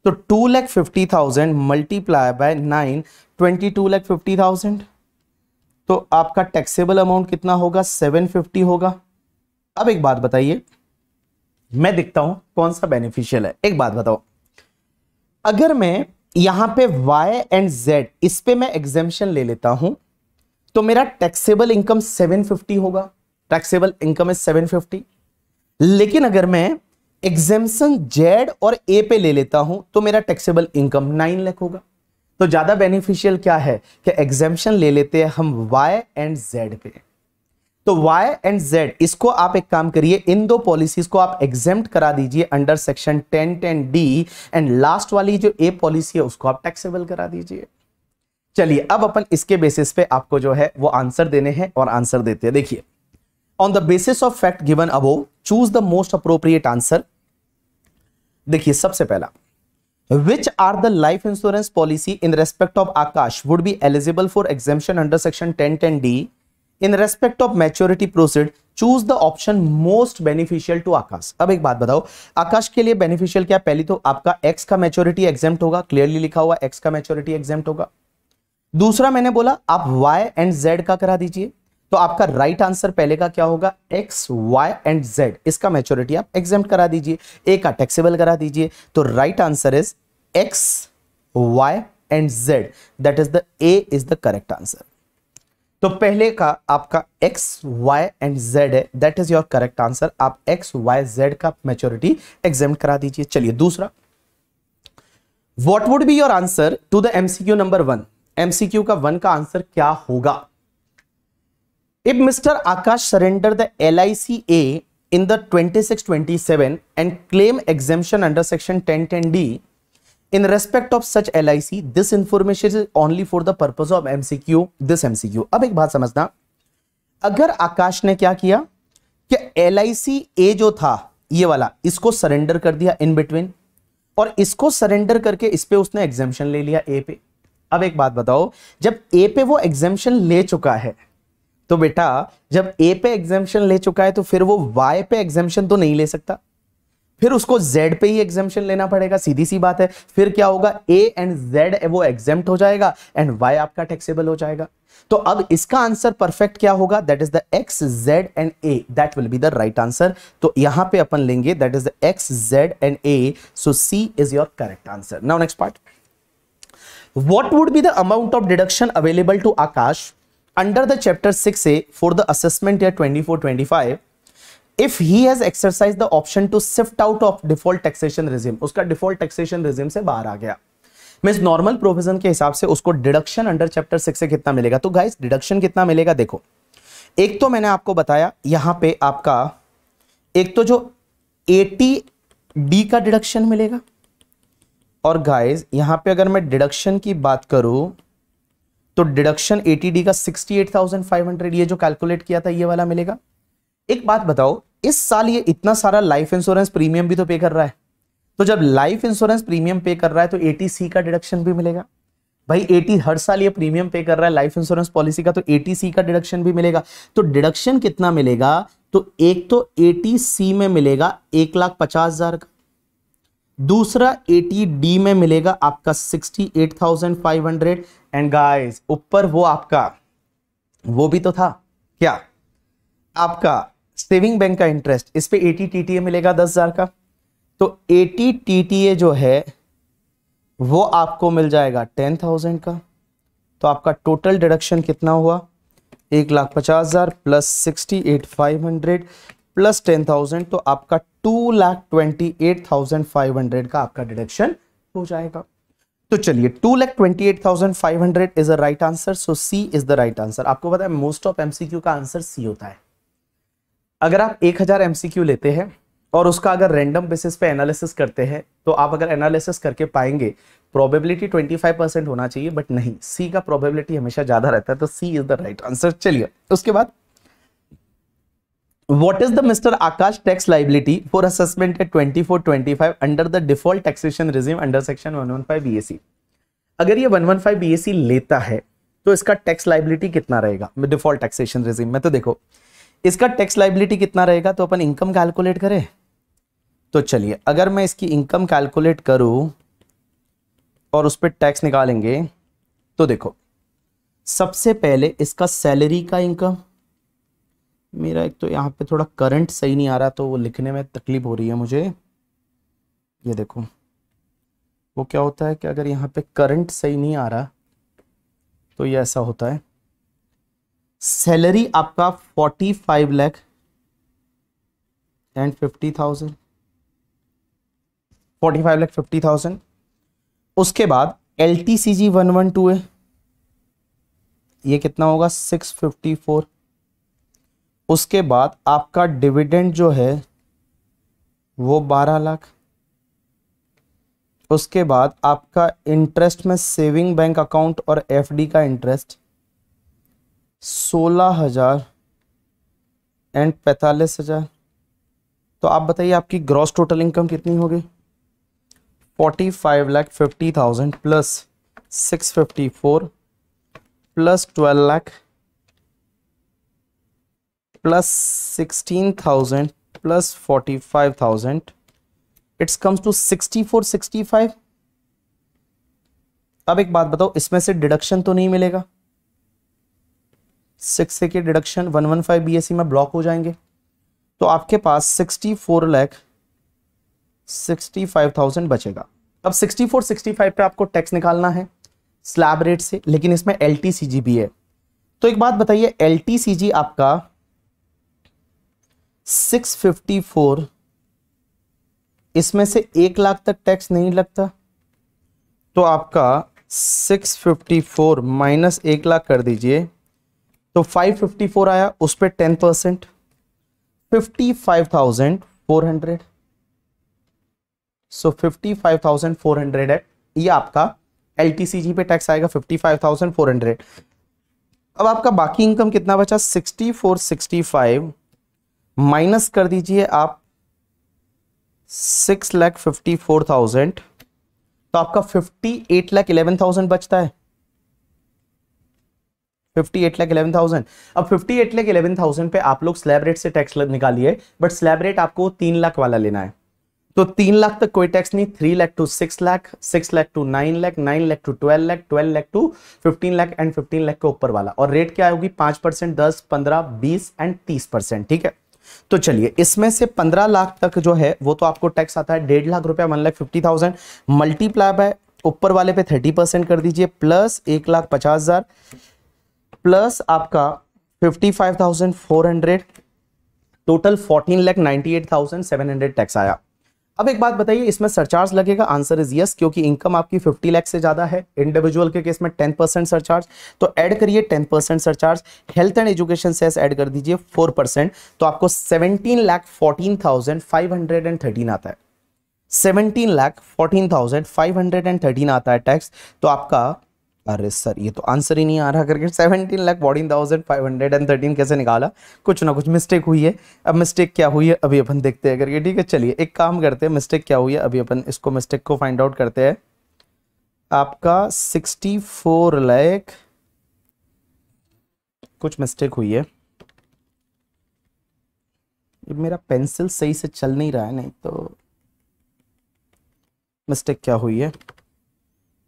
तो two lakh fifty thousand multiply by nine twenty two lakh fifty thousand तो आपका टैक्सेबल अमाउंट कितना होगा सेवन फिफ्टी होगा अब एक बात बताइए मैं देखता हूं कौन सा बेनिफिशियल है एक बात बताओ अगर मैं यहां पे y एंड z इस पे मैं एग्जेम्शन ले लेता हूं तो मेरा टैक्सेबल इनकम 750 होगा टैक्सेबल इनकम इज 750 लेकिन अगर मैं एग्जेम्सन जेड और ए पे ले लेता हूं तो मेरा टैक्सेबल इनकम 9 लाख होगा तो ज्यादा बेनिफिशियल क्या है कि एग्जेम्पन ले लेते हैं हम वाई एंड जेड पे तो Y एंड Z इसको आप एक काम करिए इन दो पॉलिसीज को आप एग्जेम्प्ट करा दीजिए under section 10 10 D and last वाली जो A पॉलिसी है उसको आप टैक्सेबल करा दीजिए चलिए अब अपन इसके बेसिस पे आपको जो है वो आंसर देने हैं और आंसर देते हैं देखिए on the basis of fact given above choose the most appropriate answer देखिए सबसे पहला which are the life insurance policy in respect of Akash would be eligible for eligible under section ten ten D in respect of maturity proceed choose the option most beneficial to Akash अब एक बात बताओ आकाश के लिए beneficial क्या पहली तो आपका एक्स का मेच्योरिटी एग्जाम होगा क्लियरली लिखा हुआ एक्स का मेच्योरिटी एग्जाम होगा दूसरा मैंने बोला आप y एंड z का करा दीजिए तो आपका राइट right आंसर पहले का क्या होगा x, y एंड z इसका मेच्योरिटी आप एग्जाम करा दीजिए a का टैक्सेबल करा दीजिए तो right answer is x, y and z that is the a is the correct answer तो पहले का आपका x, y एंड z है that is your correct answer आप x, y, z का मेच्योरिटी एग्जाम करा दीजिए चलिए दूसरा what would be your answer to the MCQ number one MCQ का वन का आंसर क्या होगा if mister Akash surrender the L I C A in the twenty six twenty seven and claim exemption under section ten ten D in respect in respect of such lic this information is only for the purpose of mcq this mcq अब एक बात समझना अगर आकाश ने क्या किया कि L I C ए जो था ये वाला इसको सरेंडर कर दिया इन बिटवीन और इसको सरेंडर करके इस पे उसने एग्जेम्शन ले लिया ए पे अब एक बात बताओ जब ए पे वो एग्जेम्पन ले चुका है तो बेटा जब ए पे एग्जेम्पन ले चुका है तो फिर वो वाई पे एग्जेम्पन तो नहीं ले सकता फिर उसको Z पे ही एग्जेम्पन लेना पड़ेगा सीधी सी बात है फिर क्या होगा A एंड Z वो एग्जेम्प्ट हो जाएगा एंड Y आपका टैक्सेबल हो जाएगा तो अब इसका आंसर परफेक्ट क्या होगा that is the X, Z and A that will be the right answer तो यहां पे अपन लेंगे that is the X, Z and A so C is your correct answer now next part what would be the amount of deduction available to Akash under the chapter 6A for the assessment year 24-25 if he has exercised the option to shift out of default taxation regime उसका default taxation regime से बाहर आ गया means normal provision के हिसाब से उसको deduction under chapter six से कितना मिलेगा तो गाइस डिडक्शन कितना मिलेगा देखो एक तो मैंने आपको बताया यहां पे आपका एक तो जो एटी डी का डिडक्शन मिलेगा और गाइस यहाँ पे अगर मैं डिडक्शन की बात करूँ तो डिडक्शन एटीडी का 68,500 ये जो कैलकुलेट किया था ये वाला मिलेगा एक बात बताओ इस साल ये इतना सारा लाइफ इंश्योरेंस प्रीमियम भी तो पे कर रहा है तो जब लाइफ इंश्योरेंस प्रीमियम पे कर रहा है तो एटीसी का डिडक्शन भी मिलेगा भाई एटी हर साल ये प्रीमियम पे कर रहा है लाइफ इंश्योरेंस पॉलिसी का तो सी का डिडक्शन भी मिलेगा तो डिडक्शन कितना मिलेगा तो एक तो सी में मिलेगा एक लाख पचास हजार का दूसरा एटी डी में मिलेगा आपका sixty eight thousand five hundred and guys ऊपर वो आपका वो भी तो था क्या आपका सेविंग बैंक का इंटरेस्ट इस पे एटी टी मिलेगा दस हजार का तो एटी टी जो है वो आपको मिल जाएगा टेन थाउजेंड का तो आपका टोटल डिडक्शन कितना हुआ एक लाख पचास हजार plus sixty eight five hundred plus ten thousand तो आपका two lakh twenty eight thousand five hundred का आपका डिडक्शन हो जाएगा तो चलिए two lakh twenty eight thousand five hundred is a right answer so C is the right answer आपको पता है मोस्ट ऑफ एमसीक्यू का आंसर सी होता है अगर आप एक हजार एमसीक्यू लेते हैं और उसका अगर रैंडम बेसिस पे एनालिसिस करते हैं तो आप अगर एनालिसिस करके पाएंगे प्रोबेबिलिटी ट्वेंटी फाइव परसेंट होना चाहिए बट नहीं सी का प्रोबेबिलिटी हमेशा ज्यादा रहता है तो C is the right answer चलिए उसके बाद what is the mr akash tax liability for assessment at 2425 under the default taxation regime under section 115 bac अगर ये 115 bac लेता है तो इसका टैक्स लाइबिलिटी कितना रहेगा डिफॉल्ट टैक्सेशन रिजीम में तो देखो इसका टैक्स लाइबिलिटी कितना रहेगा तो अपन इनकम कैलकुलेट करें तो चलिए अगर मैं इसकी इनकम कैलकुलेट करूँ और उस पर टैक्स निकालेंगे तो देखो सबसे पहले इसका सैलरी का इनकम मेरा एक तो यहाँ पे थोड़ा करंट सही नहीं आ रहा तो वो लिखने में तकलीफ हो रही है मुझे ये देखो वो क्या होता है कि अगर यहाँ पे करंट सही नहीं आ रहा तो ये ऐसा होता है सैलरी आपका forty five lakh and fifty thousand forty five lakh fifty thousand उसके बाद L T C G one one two है ये कितना होगा सिक्स फिफ्टी फोर उसके बाद आपका डिविडेंड जो है वो बारह लाख उसके बाद आपका इंटरेस्ट में सेविंग बैंक अकाउंट और एफडी का इंटरेस्ट सोलह हजार एंड पैंतालीस हजार तो आप बताइए आपकी ग्रॉस टोटल इनकम कितनी होगी forty five lakh fifty thousand plus six fifty four plus twelve lakh plus 16,000 plus 45,000 it's comes to sixty five अब एक बात बताओ इसमें से डिडक्शन तो नहीं मिलेगा सिक्स से के डिडक्शन 115 बीएससी में ब्लॉक हो जाएंगे तो आपके पास 64 लाख 65,000 बचेगा अब सिक्सटी फाइव पे आपको टैक्स निकालना है स्लैब रेट से लेकिन इसमें एल भी है तो एक बात बताइए एल आपका सिक्स फिफ्टी फोर इसमें से एक लाख तक टैक्स नहीं लगता तो आपका सिक्स फिफ्टी फोर माइनस एक लाख कर दीजिए तो फाइव फिफ्टी फोर आया उस पर ten percent fifty five thousand four hundred so fifty five thousand four hundred है यह आपका एल टी सी जी पे टैक्स आएगा fifty five thousand four hundred अब आपका बाकी इनकम कितना बचा sixty four sixty five minus कर दीजिए आप six lakh fifty four thousand तो आपका fifty eight lakh eleven thousand बचता है fifty eight lakh eleven thousand अब fifty eight lakh eleven thousand पे आप लोग स्लैब रेट से टैक्स निकालिए बट स्लैब रेट आपको तीन लाख वाला लेना है तो तीन लाख तक कोई टैक्स नहीं three lakh to six lakh six lakh to nine lakh nine lakh to twelve lakh twelve lakh to fifteen lakh and fifteen lakh के ऊपर वाला और रेट क्या होगी पांच परसेंट दस पंद्रह बीस एंड तीस परसेंट ठीक है तो चलिए इसमें से पंद्रह लाख तक जो है वो तो आपको टैक्स आता है डेढ़ लाख रुपया one lakh fifty thousand multiply by ऊपर वाले पे थर्टी परसेंट कर दीजिए प्लस एक लाख पचास हजार प्लस आपका fifty five thousand four hundred total fourteen lakh ninety eight thousand seven hundred tax आया अब एक बात बताइए इसमें सरचार्ज लगेगा आंसर इज यस क्योंकि इनकम आपकी 50 लाख से ज्यादा है इंडिविजुअल के केस में 10 परसेंट सरचार्ज तो ऐड करिए 10 percent surcharge health and education cess add कर दीजिए 4 परसेंट तो आपको 17 लाख 14,513 आता है 17 लाख 14,513 आता है टैक्स तो आपका अरे सर ये तो आंसर ही नहीं आ रहा करके seventeen lakh fourteen thousand five hundred and thirteen कैसे निकाला कुछ ना कुछ मिस्टेक हुई है अब मिस्टेक क्या हुई है अभी अपन देखते हैं करके ठीक है चलिए एक काम करते हैं मिस्टेक क्या हुई है अभी अपन इसको मिस्टेक को फाइंड आउट करते हैं आपका सिक्सटी फोर लैख कुछ मिस्टेक हुई है मेरा पेंसिल सही से चल नहीं रहा है नहीं तो मिस्टेक क्या हुई है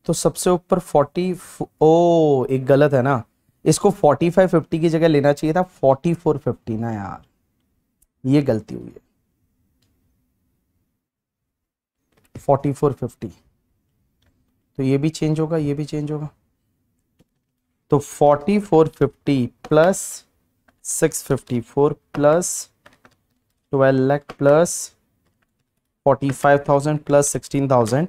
तो सबसे ऊपर फोर्टी ओ एक गलत है ना इसको फोर्टी फाइव फिफ्टी की जगह लेना चाहिए था फोर्टी फोर फिफ्टी ना यार ये गलती हुई है फोर्टी फोर फिफ्टी तो ये भी चेंज होगा ये भी चेंज होगा तो forty four fifty plus six fifty four plus twelve lakh plus forty five thousand plus sixteen thousand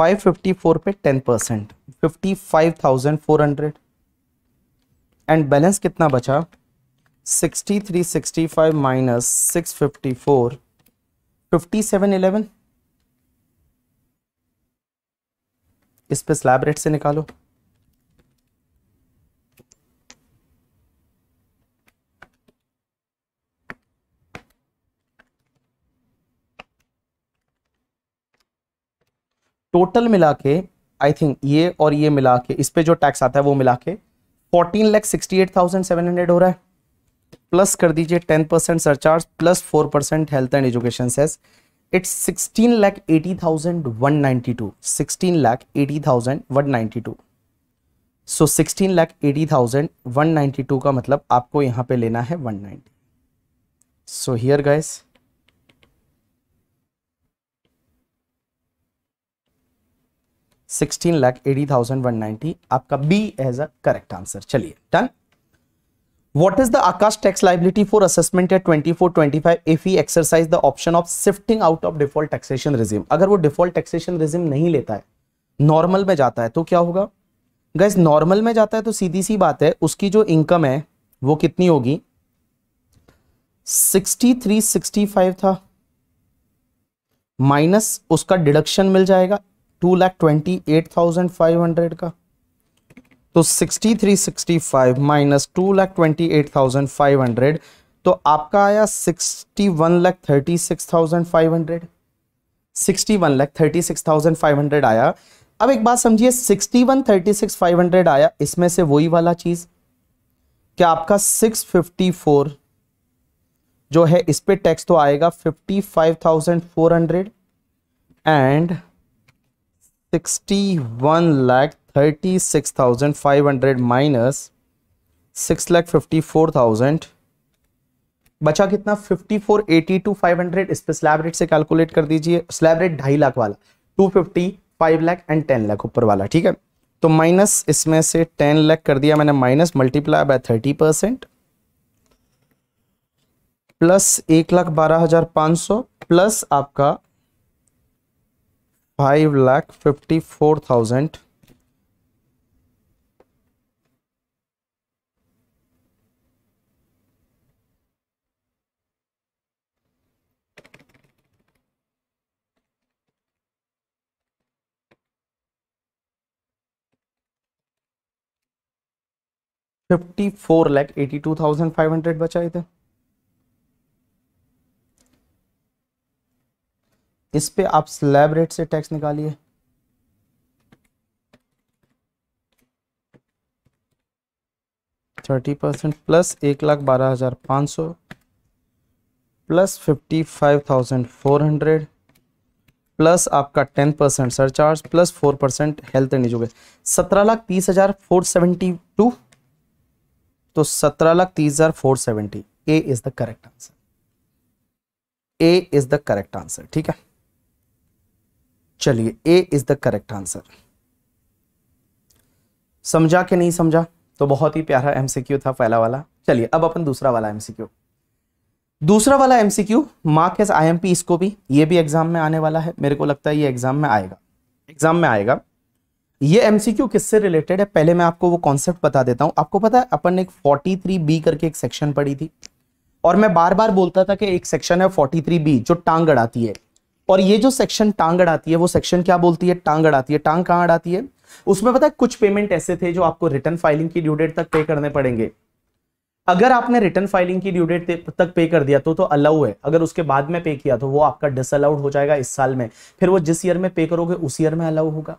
554 पे 10 percent fifty five thousand four hundred and balance कितना बचा sixty three sixty five minus six fifty four fifty seven इस पे slab rate से निकालो total मिला के I think ये और ये मिला के इस पर जो टैक्स आता है वो मिला के fourteen lakh sixty eight thousand seven hundred हो रहा है प्लस कर दीजिए ten percent surcharge plus four percent health and education cess it's sixteen lakh eighty thousand one ninety two sixteen lakh eighty thousand one ninety two so sixteen lakh eighty thousand one ninety two का मतलब आपको यहाँ पे लेना है one ninety so here guys sixteen lakh eighty thousand one ninety आपका B as a correct answer चलिए done what is the Akash tax liability for assessment at twenty four twenty five if he exercise the option of sifting out of default taxation resume अगर वो default taxation resume नहीं लेता है normal में जाता है तो क्या होगा गैस नॉर्मल में जाता है तो सीधी सी बात है उसकी जो इनकम है वो कितनी होगी सिक्सटी थ्री सिक्सटी फाइव था माइनस उसका डिडक्शन मिल जाएगा two lakh twenty eight thousand five hundred का तो sixty three sixty five minus two lakh twenty eight thousand five hundred तो आपका आया sixty one lakh thirty six thousand five hundred sixty one lakh thirty six thousand five hundred आया अब एक बात समझिए sixty one thirty six five hundred आया इसमें से वही वाला चीज क्या आपका सिक्स फिफ्टी फोर जो है इस पे टैक्स तो आएगा fifty five thousand four hundred and sixty one lakh thirty six thousand five hundred minus six lakh fifty four thousand बचा कितना fifty four eighty two five hundred इस पर स्लैब रेट से कैलकुलेट कर दीजिए स्लैब रेट ढाई लाख वाला two fifty five lakh and ten lakh ऊपर वाला ठीक है तो माइनस इसमें से टेन लाख कर दिया मैंने minus multiply by thirty percent plus एक लाख बारह हजार पांच सौ प्लस आपका five lakh fifty four thousand fifty four lakh eighty two thousand five hundred बचाए थे इस पे आप स्लैब रेट से टैक्स निकालिए थर्टी परसेंट प्लस एक लाख बारह हजार पाँच सौ plus fifty five thousand four hundred plus आपका ten percent surcharge plus four percent health and education सत्रह लाख तीस हजार फोर सेवेंटी टू तो सत्रह लाख तीस हजार four seventy A is the correct answer A is the correct answer ठीक है चलिए A is the correct answer समझा कि नहीं समझा तो बहुत ही प्यारा एमसीक्यू था पहला वाला चलिए अब अपन दूसरा वाला एमसीक्यू दूसरा वाला एमसीक्यू मार्क एस आईएमपी इसको भी ये भी एग्जाम में आने वाला है मेरे को लगता है ये एग्जाम में आएगा एग्जाम में आएगा ये एमसीक्यू किससे रिलेटेड है पहले मैं आपको वो कॉन्सेप्ट बता देता हूं आपको पता है अपन एक बी करके एक सेक्शन पढ़ी थी और मैं बार बार बोलता था कि एक सेक्शन है बी जो टांग अड़ाती है और ये जो सेक्शन टांग अड़ाती है वो सेक्शन क्या बोलती है टांग अड़ाती है टांग कहाँ अड़ाती है उसमें पता है कुछ पेमेंट ऐसे थे जो आपको रिटर्न फाइलिंग की ड्यूडेट तक पे करने पड़ेंगे अगर आपने रिटर्न फाइलिंग की ड्यूडेट तक पे कर दिया तो तो अलाउ है अगर उसके बाद में पे किया तो वो आपका डिसअलाउड हो जाएगा इस साल में फिर वो जिस ईयर में पे करोगे उस ईयर में अलाउ होगा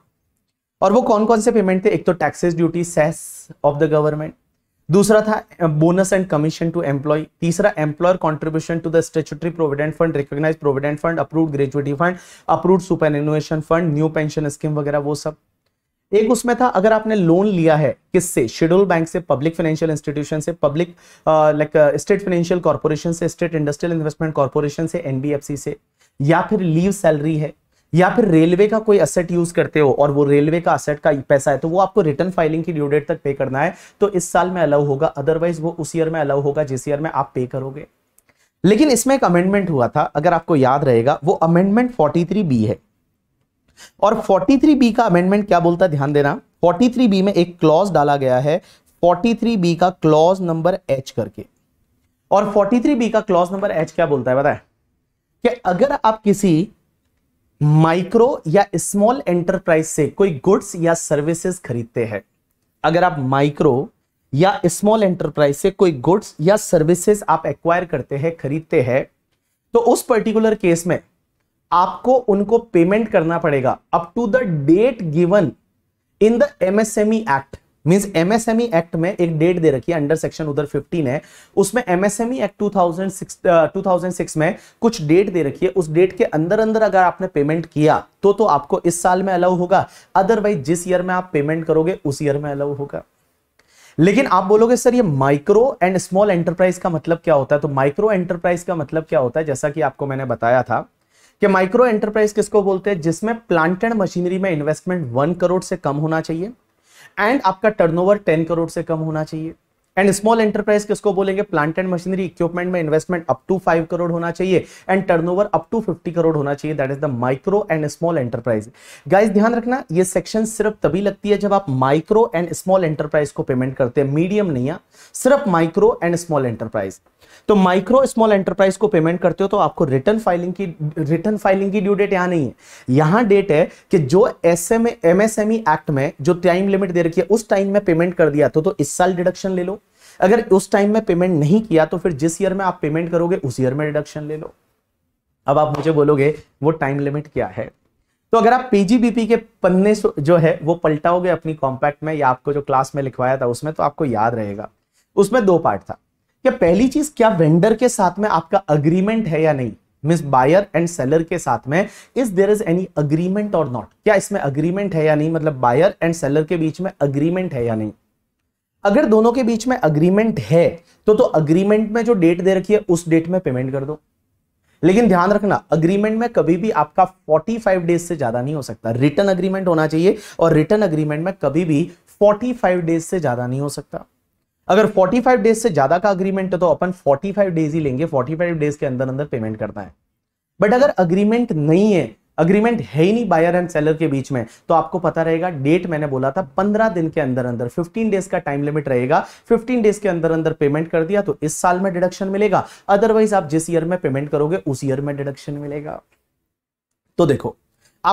और वो कौन कौन से पेमेंट थे एक तो taxes duty cess of the government दूसरा था bonus and commission to employ तीसरा employer contribution to the statutory provident fund recognise provident fund approve gratuity fund approved superannuation fund new pension scheme वगैरह वो सब एक उसमें था अगर आपने लोन लिया है किससे शेड्यूल बैंक से पब्लिक फाइनेंशियल इंस्टीट्यूशन से public like state financial corporation से स्टेट इंडस्ट्रियल इन्वेस्टमेंट कॉर्पोरेशन से एनबीएफसी से या फिर लीव सैलरी है या फिर रेलवे का कोई असेट यूज करते हो और वो रेलवे का असेट का पैसा है तो वो आपको रिटर्न फाइलिंग की ड्यू डेट तक पे करना है तो इस साल में अलाउ होगा अदरवाइज वो उस ईयर में अलाउ होगा जिस ईयर में आप पे करोगे लेकिन इसमें एक अमेंडमेंट हुआ था अगर आपको याद रहेगा वो अमेंडमेंट फोर्टी बी है और फोर्टी बी का अमेंडमेंट क्या बोलता है ध्यान देना फोर्टी बी में एक क्लॉज डाला गया है फोर्टी बी का क्लॉज नंबर एच करके और फोर्टी बी का क्लॉज नंबर एच क्या बोलता है बताए कि अगर आप किसी माइक्रो या स्मॉल एंटरप्राइज से कोई गुड्स या सर्विसेज खरीदते हैं अगर आप माइक्रो या स्मॉल एंटरप्राइज से कोई गुड्स या सर्विसेज आप एक्वायर करते हैं खरीदते हैं तो उस पर्टिकुलर केस में आपको उनको पेमेंट करना पड़ेगा up to the date given in the MSME act means MSME act में एक डेट दे रखी है अंडर सेक्शन उधर 15 है उसमें एमएसएमई एक्ट 2006 2006 में कुछ डेट दे रखी है उस डेट के अंदर अंदर अगर आपने पेमेंट किया तो तो आपको इस साल में अलाउ होगा अदरवाइज जिस ईयर में आप पेमेंट करोगे उस ईयर में अलाउ होगा लेकिन आप बोलोगे सर ये माइक्रो एंड स्मॉल एंटरप्राइज का मतलब क्या होता है तो माइक्रो एंटरप्राइज का मतलब क्या होता है जैसा कि आपको मैंने बताया था कि माइक्रो एंटरप्राइज किसको बोलते हैं जिसमें प्लांट एंड मशीनरी में इन्वेस्टमेंट वन करोड़ से कम होना चाहिए एंड आपका टर्नओवर 10 करोड़ से कम होना चाहिए एंड स्मॉल एंटरप्राइज किसको बोलेंगे प्लांट एंड मशीनरी इक्विपमेंट में investment up to five crore होना चाहिए and turnover up to fifty crore होना चाहिए that is the micro and small enterprise guys ध्यान रखना ये सेक्शन सिर्फ तभी लगती है जब आप माइक्रो एंड स्मॉल एंटरप्राइज को पेमेंट करते हैं मीडियम नहीं है सिर्फ माइक्रो एंड स्मॉल एंटरप्राइज तो माइक्रो स्मॉल एंटरप्राइज को पेमेंट करते हो तो आपको रिटर्न फाइलिंग की रिटर्न फाइलिंग की ड्यू डेट यहां नहीं है यहां डेट है कि जो एस एम एमएसएमई एक्ट में जो टाइम लिमिट दे रखी है उस टाइम में पेमेंट कर दिया तो, तो इस साल डिडक्शन ले लो अगर उस टाइम में पेमेंट नहीं किया तो फिर जिस ईयर में आप पेमेंट करोगे उस ईयर में डिडक्शन ले लो अब आप मुझे बोलोगे वो टाइम लिमिट क्या है तो अगर आप पीजीबीपी के पन्ने जो है वो पलटाओगे अपनी कॉम्पैक्ट में या आपको जो क्लास में लिखवाया था उसमें तो आपको याद रहेगा उसमें दो पार्ट था कि पहली चीज क्या वेंडर के साथ में आपका अग्रीमेंट है या नहीं मिस बायर एंड सेलर के साथ में इस there is any agreement or not क्या इसमें अग्रीमेंट है या नहीं मतलब बायर एंड सेलर के बीच में अग्रीमेंट है या नहीं अगर दोनों के बीच में अग्रीमेंट है तो तो अग्रीमेंट में जो डेट दे रखी है उस डेट में पेमेंट कर दो लेकिन ध्यान रखना अग्रीमेंट में कभी भी आपका 45 डेज से ज्यादा नहीं हो सकता रिटर्न अग्रीमेंट होना चाहिए और रिटर्न अग्रीमेंट में कभी भी 45 डेज से ज्यादा नहीं हो सकता अगर 45 डेज से ज्यादा का अग्रीमेंट है तो अपन 45 डेज ही लेंगे 45 डेज के अंदर अंदर पेमेंट करना है बट अगर अग्रीमेंट नहीं है अग्रीमेंट है ही नहीं बायर एंड सेलर के बीच में तो आपको पता रहेगा डेट मैंने बोला था पंद्रह दिन के अंदर अंदर फिफ्टीन डेज का टाइम लिमिट रहेगा फिफ्टीन डेज के अंदर अंदर पेमेंट कर दिया तो इस साल में डिडक्शन मिलेगा अदरवाइज आप जिस ईयर में पेमेंट करोगे उस ईयर में डिडक्शन मिलेगा तो देखो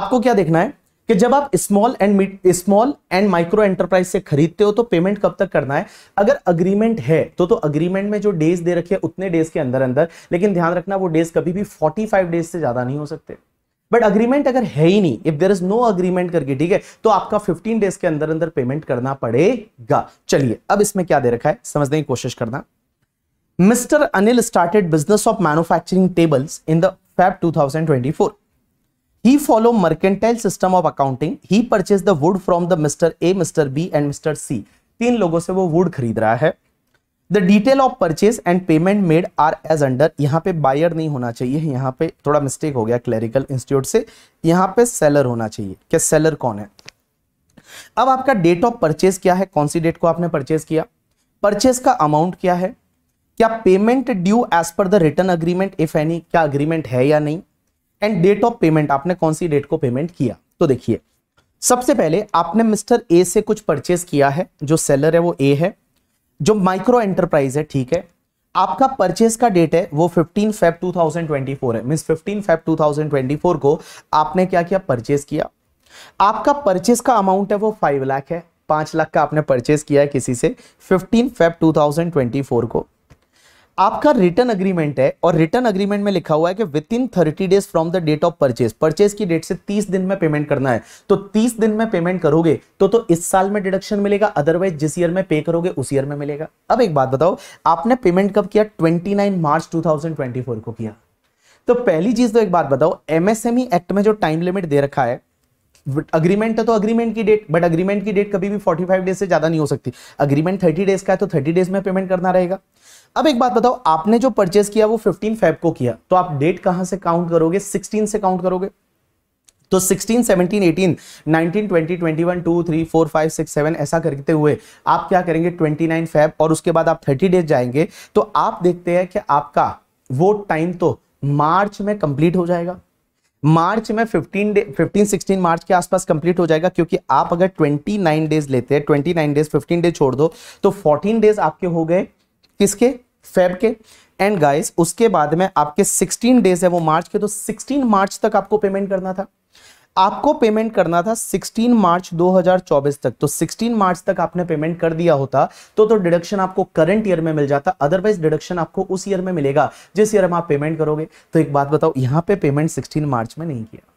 आपको क्या देखना है कि जब आप small and small and micro enterprise से खरीदते हो तो पेमेंट कब तक करना है अगर अग्रीमेंट है तो तो अग्रीमेंट में जो डेज दे रखे उतने डेज के अंदर अंदर लेकिन ध्यान रखना वो डेज कभी भी 45 डेज से ज्यादा नहीं हो सकते बट अग्रीमेंट अगर है ही नहीं if there is no agreement करके ठीक है तो आपका 15 डेज के अंदर अंदर पेमेंट करना पड़ेगा चलिए अब इसमें क्या दे रखा है समझने की कोशिश करना mister Anil started business of manufacturing tables in the Feb 2024 he follow mercantile system of accounting he purchase the wood from the mr a mr b and mr c तीन लोगों से वो वुड खरीद रहा है the detail of purchase and payment made are as under यहाँ पे buyer नहीं होना चाहिए यहाँ पे थोड़ा मिस्टेक हो गया क्लेरिकल इंस्टीट्यूट से यहाँ पे सेलर होना चाहिए क्या सेलर कौन है अब आपका डेट ऑफ परचेज क्या है कौन सी डेट को आपने परचेज किया परचेज का अमाउंट क्या है क्या payment due as per the written agreement if any क्या अग्रीमेंट है या नहीं एंड डेट ऑफ पेमेंट आपने कौन सी डेट को पेमेंट किया तो देखिए सबसे पहले आपने मिस्टर ए से कुछ परचेज किया है जो सेलर है वो ए है जो माइक्रो एंटरप्राइज है ठीक है आपका परचेस का डेट है वो 15 फेब 2024 है मीन्स 15 फेब 2024 को आपने क्या किया परचेस किया आपका परचेस का अमाउंट है वो फाइव लाख है पांच लाख का आपने परचेस किया है किसी से 15 फेब 2024 को आपका रिटर्न अग्रीमेंट है और रिटर्न अग्रीमेंट में लिखा हुआ है कि within thirty days from the date of purchase purchase की डेट से तीस दिन में पेमेंट करना है तो तीस दिन में पेमेंट करोगे तो तो इस साल में डिडक्शन मिलेगा अदरवाइज जिस ईयर में पे करोगे उस ईयर में मिलेगा अब एक बात बताओ आपने पेमेंट कब किया ट्वेंटी मार्च टू फोर को किया तो पहली चीज तो एक बात बताओ एमएसएमई एक्ट e में जो टाइम लिमिट दे रखा है अग्रीमेंट है तो अग्रीमेंट की डेट बट अग्रीमेंट की डेट कभी भी 45 डेज से ज्यादा नहीं हो सकती अग्रीमेंट 30 डेज का है तो 30 डेज में पेमेंट करना रहेगा अब एक बात बताओ आपने जो परचेज किया वो फिफ्टीन फेब को किया तो आप डेट कहां से काउंट करोगे सिक्सटीन से काउंट करोगे तो 16, 17, 18, 19, 20, 21, 2, 3, 4, 5, 6, ऐसा करते हुए आप क्या करेंगे 29 फेब और उसके बाद आप 30 डेज जाएंगे तो आप देखते हैं कि आपका वो टाइम तो मार्च में कंप्लीट हो जाएगा मार्च में 15 डे 15 16 मार्च के आसपास कंप्लीट हो जाएगा क्योंकि आप अगर 29 डेज लेते हैं 29 डेज 15 डेज छोड़ दो तो 14 डेज आपके हो गए किसके फेब के एंड गाइस उसके बाद में आपके 16 डेज है वो मार्च के तो 16 मार्च तक आपको पेमेंट करना था आपको पेमेंट करना था 16 मार्च 2024 तक तो 16 मार्च तक आपने पेमेंट कर दिया होता तो तो डिडक्शन आपको करंट ईयर में मिल जाता अदरवाइज डिडक्शन आपको उस ईयर में मिलेगा जिस ईयर में आप पेमेंट करोगे तो एक बात बताओ यहां पे पेमेंट 16 मार्च में नहीं किया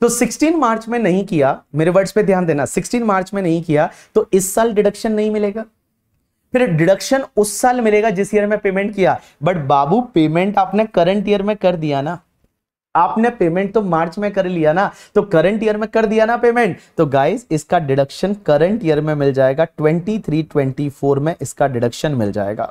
तो 16 मार्च में नहीं किया मेरे वर्ड्स पे ध्यान देना 16 मार्च में नहीं किया तो इस साल डिडक्शन नहीं मिलेगा फिर डिडक्शन उस साल मिलेगा जिस ईयर में पेमेंट किया बट बाबू पेमेंट आपने करंट ईयर में कर दिया ना आपने पेमेंट तो मार्च में कर लिया ना तो करंट ईयर में कर दिया ना पेमेंट तो गाइस इसका डिडक्शन करंट ईयर में मिल जाएगा 23 24 में इसका डिडक्शन मिल जाएगा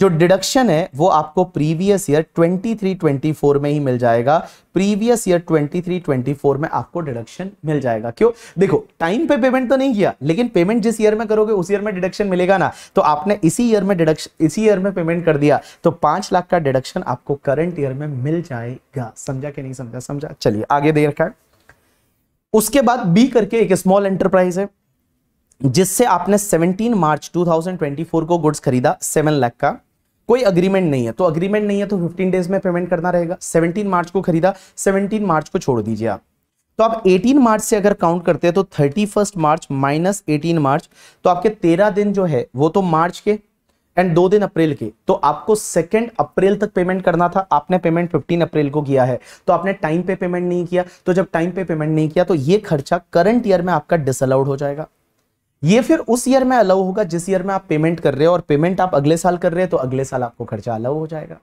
जो डिडक्शन है वो आपको प्रीवियस ईयर 23 24 में ही मिल जाएगा प्रीवियस ईयर 23 24 में आपको डिडक्शन मिल जाएगा क्यों देखो टाइम पे पेमेंट तो नहीं किया लेकिन पेमेंट जिस ईयर में करोगे उस ईयर में डिडक्शन मिलेगा ना तो आपने इसी ईयर में डिडक्शन इसी ईयर में पेमेंट कर दिया तो पांच लाख का डिडक्शन आपको करंट ईयर में मिल जाएगा समझा कि नहीं समझा समझा चलिए आगे दे रखा है उसके बाद बी करके एक स्मॉल एंटरप्राइज है जिससे आपने 17 मार्च 2024 को गुड्स खरीदा 7 लाख का कोई अग्रीमेंट नहीं है तो अग्रीमेंट नहीं है तो 15 डेज में पेमेंट करना रहेगा 17 मार्च को खरीदा 17 मार्च को छोड़ दीजिए आप तो आप 18 मार्च से अगर काउंट करते हैं तो 31 मार्च माइनस 18 मार्च तो आपके 13 दिन जो है वो तो मार्च के एंड दो दिन अप्रैल के तो आपको सेकेंड अप्रैल तक पेमेंट करना था आपने पेमेंट 15 अप्रैल को किया है तो आपने टाइम पे पेमेंट नहीं किया तो जब टाइम पे पेमेंट नहीं किया तो ये खर्चा करंट ईयर में आपका डिसअलाउड हो जाएगा ये फिर उस ईयर में अलाउ होगा जिस ईयर में आप पेमेंट कर रहे हो और पेमेंट आप अगले साल कर रहे हैं तो अगले साल आपको खर्चा अलाउ हो जाएगा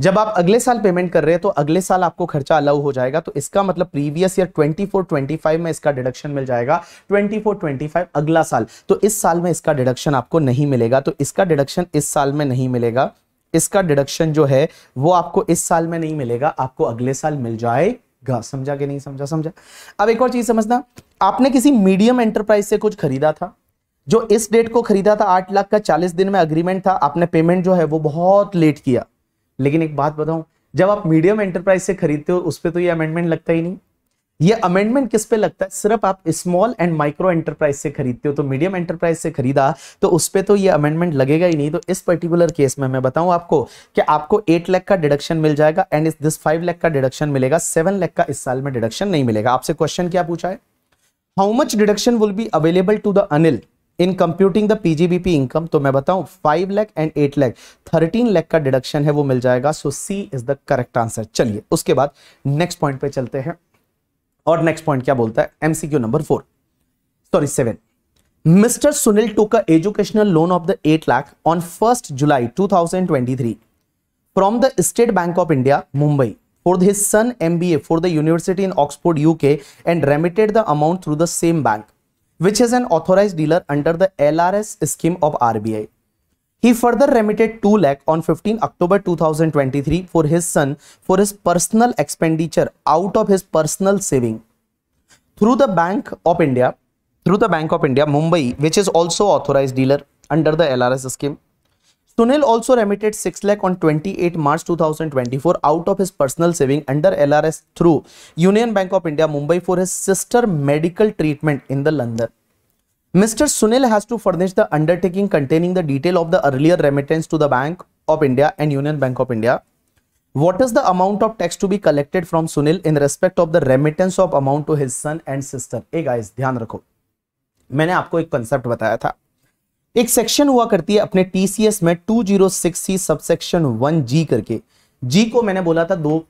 जब आप अगले साल पेमेंट कर रहे हैं तो अगले साल आपको खर्चा अलाउ हो जाएगा तो इसका मतलब प्रीवियस ईयर 24 25 में इसका डिडक्शन मिल जाएगा 24 25 अगला साल तो इस साल में इसका डिडक्शन आपको नहीं मिलेगा तो इसका डिडक्शन इस साल में नहीं मिलेगा इसका डिडक्शन जो है वो आपको इस साल में नहीं मिलेगा आपको अगले साल मिल जाएगा समझा कि नहीं समझा समझा अब एक और चीज समझना आपने किसी मीडियम एंटरप्राइज से कुछ खरीदा था जो इस डेट को खरीदा था आठ लाख का चालीस दिन में अग्रीमेंट था आपने पेमेंट जो है वो बहुत लेट किया लेकिन एक बात बताऊं जब आप मीडियम एंटरप्राइज से खरीदते हो उस पर तो ये अमेंडमेंट लगता ही नहीं ये अमेंडमेंट किस पे लगता है सिर्फ आप स्मॉल एंड माइक्रो एंटरप्राइज से खरीदते हो तो मीडियम एंटरप्राइज से खरीदा तो उस पर तो ये अमेंडमेंट लगेगा ही नहीं तो इस पर्टिकुलर केस में मैं बताऊं आपको कि आपको एट लैख का डिडक्शन मिल जाएगा एंड दिस फाइव लैख का डिडक्शन मिलेगा सेवन लैख का इस साल में डिडक्शन नहीं मिलेगा आपसे क्वेश्चन क्या पूछा है how much deduction will be available to the Anil in computing the PGBP income तो मैं बताऊं five lakh and eight lakh thirteen lakh का डिडक्शन है वो मिल जाएगा so C is the correct answer चलिए उसके बाद नेक्स्ट पॉइंट पे चलते हैं और नेक्स्ट पॉइंट क्या बोलता है MCQ number four sorry seven mister Sunil took a educational loan of the eight lakh on first July two thousand twenty three from the State Bank of India Mumbai for his son MBA for the university in Oxford, UK and remitted the amount through the same bank, which is an authorized dealer under the LRS scheme of RBI. He further remitted 2 lakh on 15 October 2023 for his son for his personal expenditure out of his personal saving. Through the Bank of India, through the Bank of India, Mumbai, which is also authorized dealer under the LRS scheme, Sunil also remitted 6 lakh on 28 March 2024 out of his personal saving under LRS through Union Bank of India Mumbai for his sister medical treatment in the London. Mr. Sunil has to furnish the undertaking containing the detail of the earlier remittance to the Bank of India and Union Bank of India. What is the amount of tax to be collected from Sunil in respect of the remittance of amount to his son and sister? Hey guys, ध्यान रखो मैंने आपको एक concept बताया था एक section हुआ करती है अपने टीसीएस में 206 सी सबसेक्शन वन जी करके जी को मैंने बोला था दो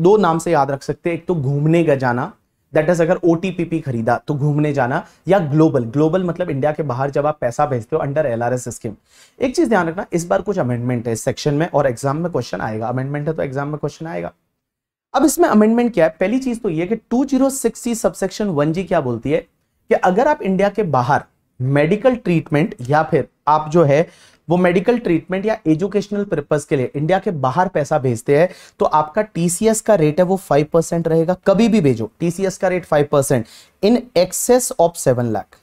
दो नाम से याद रख सकते हैं एक तो घूमने का जाना दैट इज अगर ओटीपीपी खरीदा तो घूमने जाना या ग्लोबल ग्लोबल मतलब इंडिया के बाहर जब आप पैसा भेजते हो अंडर एल स्कीम एक चीज ध्यान रखना इस बार कुछ अमेंडमेंट है इस सेक्शन में और एग्जाम में क्वेश्चन आएगा अमेंडमेंट है तो एग्जाम में क्वेश्चन आएगा अब इसमें अमेंडमेंट क्या है पहली चीज तो यह कि two zero six C subsection one G क्या बोलती है कि अगर आप इंडिया के बाहर मेडिकल ट्रीटमेंट या फिर आप जो है वो मेडिकल ट्रीटमेंट या एजुकेशनल पर्पज के लिए इंडिया के बाहर पैसा भेजते हैं तो आपका टीसीएस का रेट है वो फाइव परसेंट रहेगा कभी भी भेजो टीसीएस का rate five percent in excess of seven lakh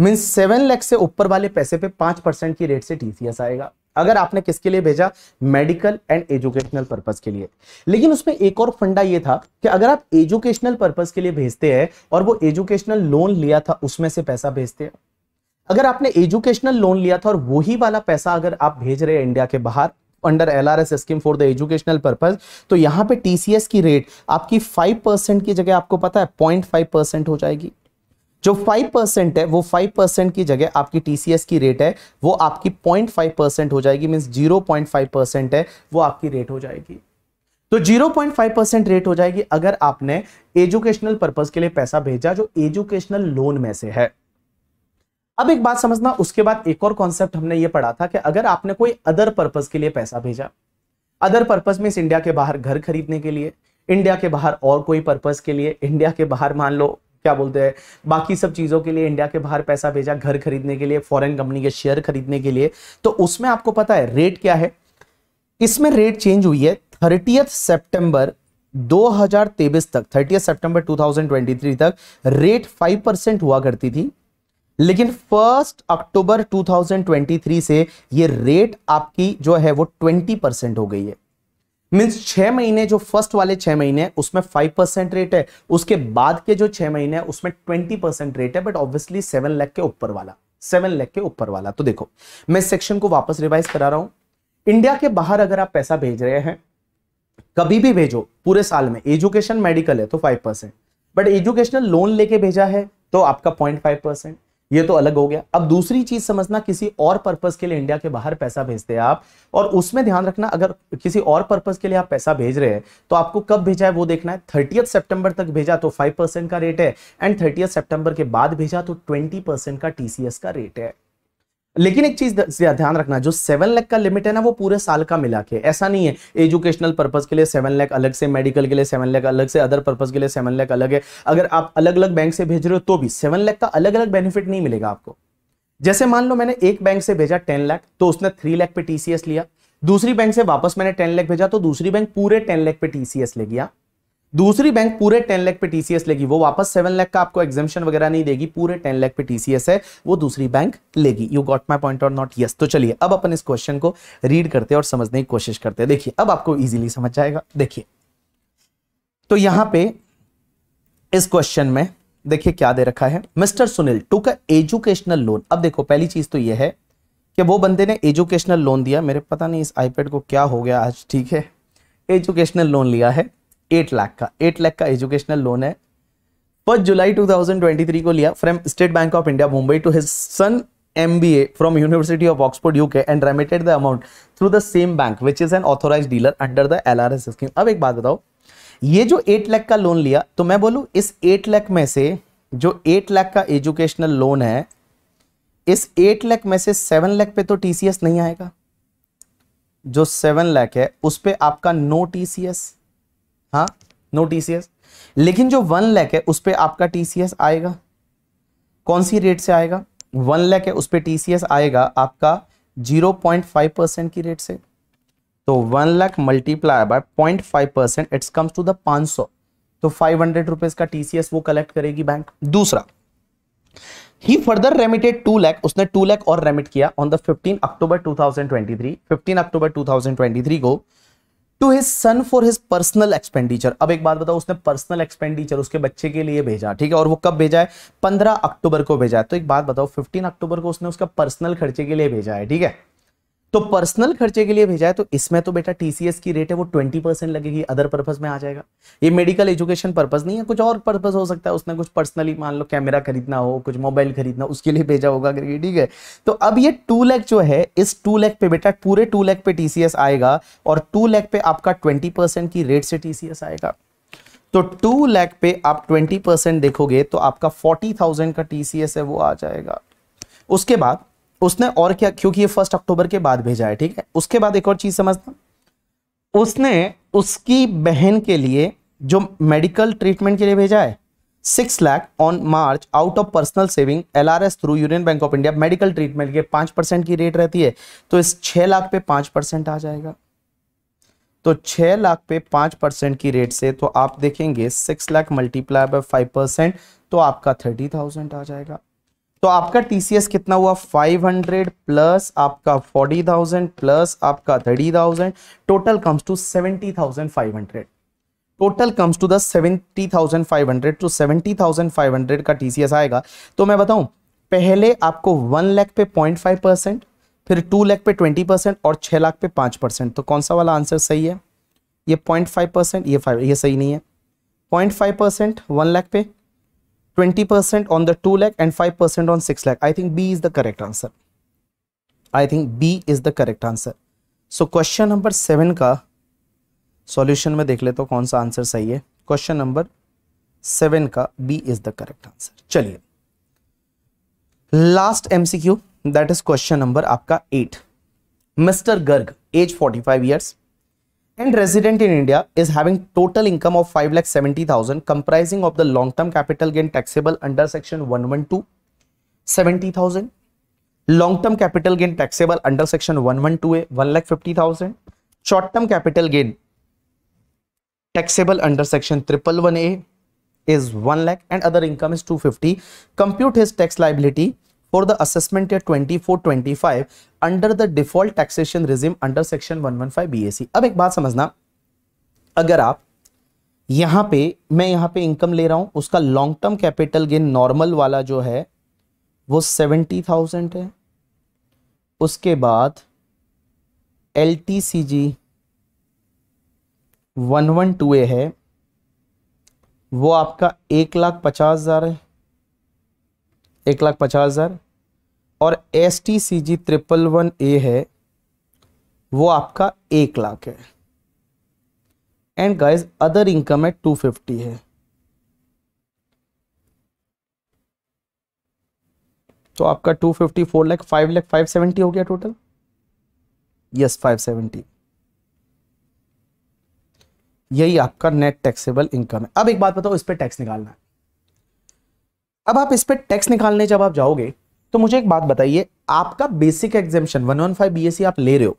mean seven lakh से ऊपर वाले पैसे पे पांच परसेंट की रेट से टीसीएस आएगा अगर आपने किसके लिए भेजा मेडिकल एंड एजुकेशनल पर्पज के लिए लेकिन उसमें एक और फंडा यह था कि अगर आप एजुकेशनल पर्पज के लिए भेजते हैं और वो एजुकेशनल लोन लिया था उसमें से पैसा भेजते हैं अगर आपने एजुकेशनल लोन लिया था और वही वाला पैसा अगर आप भेज रहे हैं इंडिया के बाहर under L R S scheme for the educational purpose तो यहां पे टीसीएस की रेट आपकी फाइव परसेंट की जगह आपको पता है पॉइंट फाइव परसेंट हो जाएगी जो 5 परसेंट है वो 5 परसेंट की जगह आपकी टीसीएस की रेट है वो आपकी 0.5 परसेंट हो जाएगी मीन 0.5 है वो आपकी रेट हो जाएगी तो 0.5 परसेंट रेट हो जाएगी अगर आपने एजुकेशनल पर्पज के लिए पैसा भेजा जो एजुकेशनल लोन में से है अब एक बात समझना उसके बाद एक और कॉन्सेप्ट हमने ये पढ़ा था कि अगर आपने कोई अदर पर्पज के लिए पैसा भेजा अदर पर्पज मीन इंडिया के बाहर घर खरीदने के लिए इंडिया के बाहर और कोई पर्पज के लिए इंडिया के बाहर मान लो क्या बोलते हैं बाकी सब चीज़ों के लिए इंडिया के बाहर पैसा भेजा घर खरीदने के लिए फॉरेन कंपनी के शेयर खरीदने के लिए तो उसमें आपको पता है रेट क्या है इसमें रेट चेंज हुई है थर्टीथ सितंबर 2023 तक थर्टीथ सितंबर 2023 तक रेट 5 परसेंट हुआ करती थी लेकिन फर्स्ट अक्टूबर 2023 से ये रेट आपकी जो है वो 20 परसेंट हो गई है मीन्स छह महीने जो फर्स्ट वाले छह महीने उसमें फाइव परसेंट रेट है उसके बाद के जो छह महीने उसमें ट्वेंटी परसेंट रेट है बट ऑब्वियसली सेवन लैख के ऊपर वाला सेवन लैख के ऊपर वाला तो देखो मैं सेक्शन को वापस रिवाइज करा रहा हूं इंडिया के बाहर अगर आप पैसा भेज रहे हैं कभी भी भेजो पूरे साल में एजुकेशन मेडिकल है तो five percent but educational loan लेके भेजा है तो आपका पॉइंट फाइव परसेंट ये तो अलग हो गया अब दूसरी चीज समझना किसी और पर्पज के लिए इंडिया के बाहर पैसा भेजते हैं आप और उसमें ध्यान रखना अगर किसी और पर्पज के लिए आप पैसा भेज रहे हैं तो आपको कब भेजा है वो देखना है थर्टियथ सेप्टेंबर तक भेजा तो फाइव परसेंट का रेट है एंड थर्टियथ सेप्टेंबर के बाद भेजा तो ट्वेंटी परसेंट का टीसीएस का रेट है लेकिन एक चीज ध्यान रखना जो सेवन लैख का लिमिट है ना वो पूरे साल का मिला के ऐसा नहीं है एजुकेशनल पर्पज के लिए सेवन लैख अलग से मेडिकल के लिए सेवन लैख अलग से अदर पर्पज के लिए सेवन लैख अलग है अगर आप अलग अलग बैंक से भेज रहे हो तो भी सेवन लैख का अलग अलग बेनिफिट नहीं मिलेगा आपको जैसे मान लो मैंने एक बैंक से भेजा टेन लैख तो उसने थ्री लैख पे टीसीएस लिया दूसरी बैंक से वापस मैंने टेन लैख भेजा तो दूसरी बैंक पूरे टेन लैख पे टीसीएस ले गया दूसरी बैंक पूरे टेन लाख पे टीसीएस लेगी वो वापस सेवन लाख का आपको एग्जामेशन वगैरह नहीं देगी पूरे टेन लाख पे टीसीएस है वो दूसरी बैंक लेगी you got my point or not yes तो चलिए अब अपन इस क्वेश्चन को रीड करते हैं और समझने की कोशिश करते हैं देखिए अब आपको इजीली समझ आएगा देखिए तो यहां पर इस क्वेश्चन में देखिए क्या दे रखा है mister Sunil took educational loan अब देखो पहली चीज तो यह है कि वो बंदे ने एजुकेशनल लोन दिया मेरे पता नहीं इस आईपेड को क्या हो गया आज ठीक है एजुकेशनल लोन लिया है एट लाख का एट लाख का एजुकेशनल लोन है फर्स्ट जुलाई 2023 को लिया from State Bank of India Mumbai to his son M B A from MBA from University of and remitted the amount through the same bank which is an authorise dealer under the L R S scheme अब एक बात बताओ ये जो eight lakh का loan लिया तो मैं बोलूँ इस एट लाख में से जो एट लाख का एजुकेशनल लोन है इस एट लाख में से सेवन लाख पे तो टीसीएस नहीं आएगा जो सेवन लाख है उस पर आपका नो टीसीएस हाँ नो टीसीएस लेकिन जो वन लैख है उस पर आपका टीसीएस आएगा कौन सी रेट से आएगा वन लैख है उस पर टीसीएस आएगा आपका जीरो पॉइंट फाइव परसेंट की रेट से तो one lakh multiply by point five percent it's comes to the पांच सौ तो फाइव हंड्रेड रुपीज का टीसीएस वो कलेक्ट करेगी बैंक दूसरा ही फर्दर रेमिटेड टू लैक उसने टू लैक और रेमिट किया on the fifteen October two thousand twenty three fifteen October two thousand twenty three को to his son for his personal expenditure अब एक बात बताओ उसने पर्सनल एक्सपेंडिचर उसके बच्चे के लिए भेजा ठीक है और वो कब भेजा है पंद्रह अक्टूबर को भेजा है तो एक बात बताओ फिफ्टीन अक्टूबर को उसने उसका पर्सनल खर्चे के लिए भेजा है ठीक है तो पर्सनल खर्चे के लिए भेजा है तो इसमें तो बेटा टीसीएस की रेट है वो ट्वेंटी परसेंट लगेगी अदर पर्पज में आ जाएगा ये मेडिकल एजुकेशन पर्पज नहीं है कुछ और पर्पज हो सकता है उसने कुछ पर्सनली मान लो कैमरा खरीदना हो कुछ मोबाइल खरीदना उसके लिए भेजा होगा ये ठीक है तो अब ये टू लैख जो है इस टू लैख पे बेटा पूरे टू लैख पे टीसीएस आएगा और टू लैख पे आपका ट्वेंटी परसेंट की रेट से टीसीएस आएगा तो टू लैख पे आप ट्वेंटी परसेंट देखोगे तो आपका फोर्टी थाउजेंड का टीसीएस है वो आ जाएगा उसके बाद उसने और क्या क्योंकि ये फर्स्ट अक्टूबर के बाद भेजा है ठीक है उसके बाद एक और चीज समझना उसने उसकी बहन के लिए जो मेडिकल ट्रीटमेंट के लिए भेजा है six lakh on March out of personal saving L R S through Union Bank of India medical treatment के पांच परसेंट की रेट रहती है तो इस छह लाख पे पांच परसेंट आ जाएगा तो छह लाख पे पांच परसेंट की रेट से तो आप देखेंगे six lakh multiply by five percent तो आपका थर्टी थाउजेंड आ जाएगा तो आपका टीसीएस कितना हुआ 500 प्लस आपका 40,000 प्लस आपका 30,000 total comes to 70,500 total comes to the 70,500 तो 70,500 का टीसीएस आएगा तो मैं बताऊं पहले आपको वन लैख पे पॉइंट फाइव परसेंट फिर टू लैख पे ट्वेंटी परसेंट और 6 लाख पे 5 परसेंट तो कौन सा वाला आंसर सही है ये पॉइंट फाइव परसेंट ये फाइव ये सही नहीं है point five percent one lakh पे twenty percent on the two lakh and five percent on six lakh I think B is the correct answer I think B is the correct answer so question number seven का solution में देख लेता हूँ कौन सा answer सही है क्वेश्चन नंबर सेवन का B is the correct answer चलिए last MCQ that is question number आपका eight mister Garg age forty five years and resident in India is having total income of 5 lakh 70,000 comprising of the long-term capital gain taxable under section 112 70,000 long-term capital gain taxable under section 112a 1 lakh 50,000 short-term capital gain taxable under section 111a is 1 lakh and other income is 250 compute his tax liability for the assessment year 24-25 under the default taxation regime under section 115 BAC. अब एक बात समझना अगर आप यहां पे मैं यहां पे इनकम ले रहा हूं उसका long term capital gain normal वाला जो है वो सेवेंटी थाउजेंड है उसके बाद L T C G one one two A है वो आपका एक लाख पचास हज़ार है एक लाख पचास हज़ार और S T C G triple one A है वो आपका एक लाख है एंड गाइज अदर इनकम है टू फिफ्टी है तो आपका two fifty four lakh five lakh five seventy हो गया टोटल यस फाइव सेवेंटी यही आपका नेट टैक्सेबल इनकम है अब एक बात बताओ इस पर टैक्स निकालना है अब आप इस पर टैक्स निकालने जब आप जाओगे तो मुझे एक बात बताइए आपका basic exemption one one five B आप ले रहे हो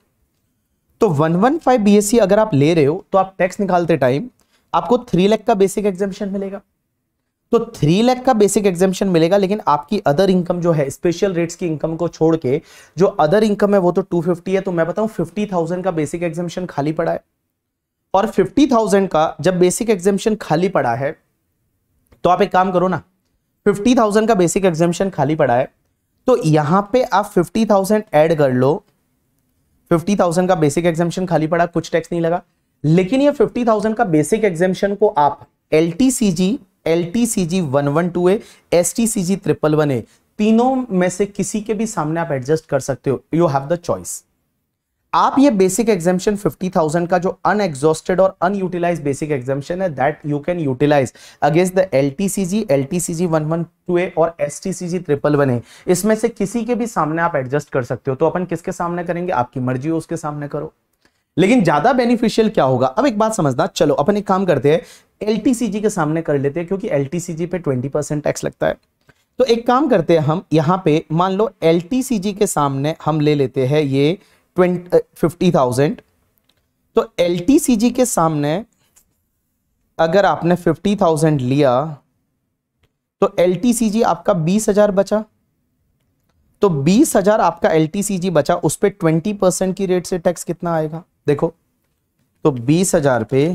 तो वन वन फाइव बी अगर आप ले रहे हो तो आप टैक्स निकालते टाइम आपको थ्री लैख का बेसिक एग्जामेशन मिलेगा तो थ्री लैख का बेसिक एग्जामेशन मिलेगा लेकिन आपकी अदर इनकम जो है स्पेशल रेट्स की इनकम को छोड़ के जो अदर इनकम है वो तो टू फिफ्टी है तो मैं बताऊं फिफ्टी थाउजेंड का बेसिक एग्जामेशन खाली पड़ा है और फिफ्टी थाउजेंड का जब बेसिक एग्जामेशन खाली पड़ा है तो आप एक काम करो ना फिफ्टी थाउजेंड का बेसिक एग्जामेशन खाली पड़ा है तो यहां पे आप फिफ्टी थाउजेंड एड कर लो फिफ्टी थाउजेंड का बेसिक एग्जामेशन खाली पड़ा कुछ टैक्स नहीं लगा लेकिन ये फिफ्टी थाउजेंड का बेसिक एग्जामेशन को आप L T C G L T C G one one two A S T C G triple one A तीनों में से किसी के भी सामने आप एडजस्ट कर सकते हो यू हैव द चॉइस आप ये बेसिक एग्जामेशन 50,000 का जो अनएक्सॉस्टेड और अनयूटिलाइज बेसिक एग्जामेशन है that you can utilise against the L T C G L T C G one one two A और S T C G triple one A इसमें से किसी के भी सामने आप एडजस्ट कर सकते हो तो अपन किसके सामने करेंगे आपकी मर्जी हो उसके सामने करो लेकिन ज्यादा बेनिफिशियल क्या होगा अब एक बात समझना चलो अपन एक काम करते हैं एल के सामने कर लेते हैं क्योंकि एल पे ट्वेंटी टैक्स लगता है तो एक काम करते हैं हम यहाँ पे मान लो एल के सामने हम ले लेते हैं ये फिफ्टी थाउजेंड uh, तो एल के सामने अगर आपने फिफ्टी थाउजेंड लिया तो एल आपका बीस हजार बचा तो बीस हजार आपका एल बचा उस पर ट्वेंटी परसेंट की रेट से टैक्स कितना आएगा देखो तो बीस हजार पे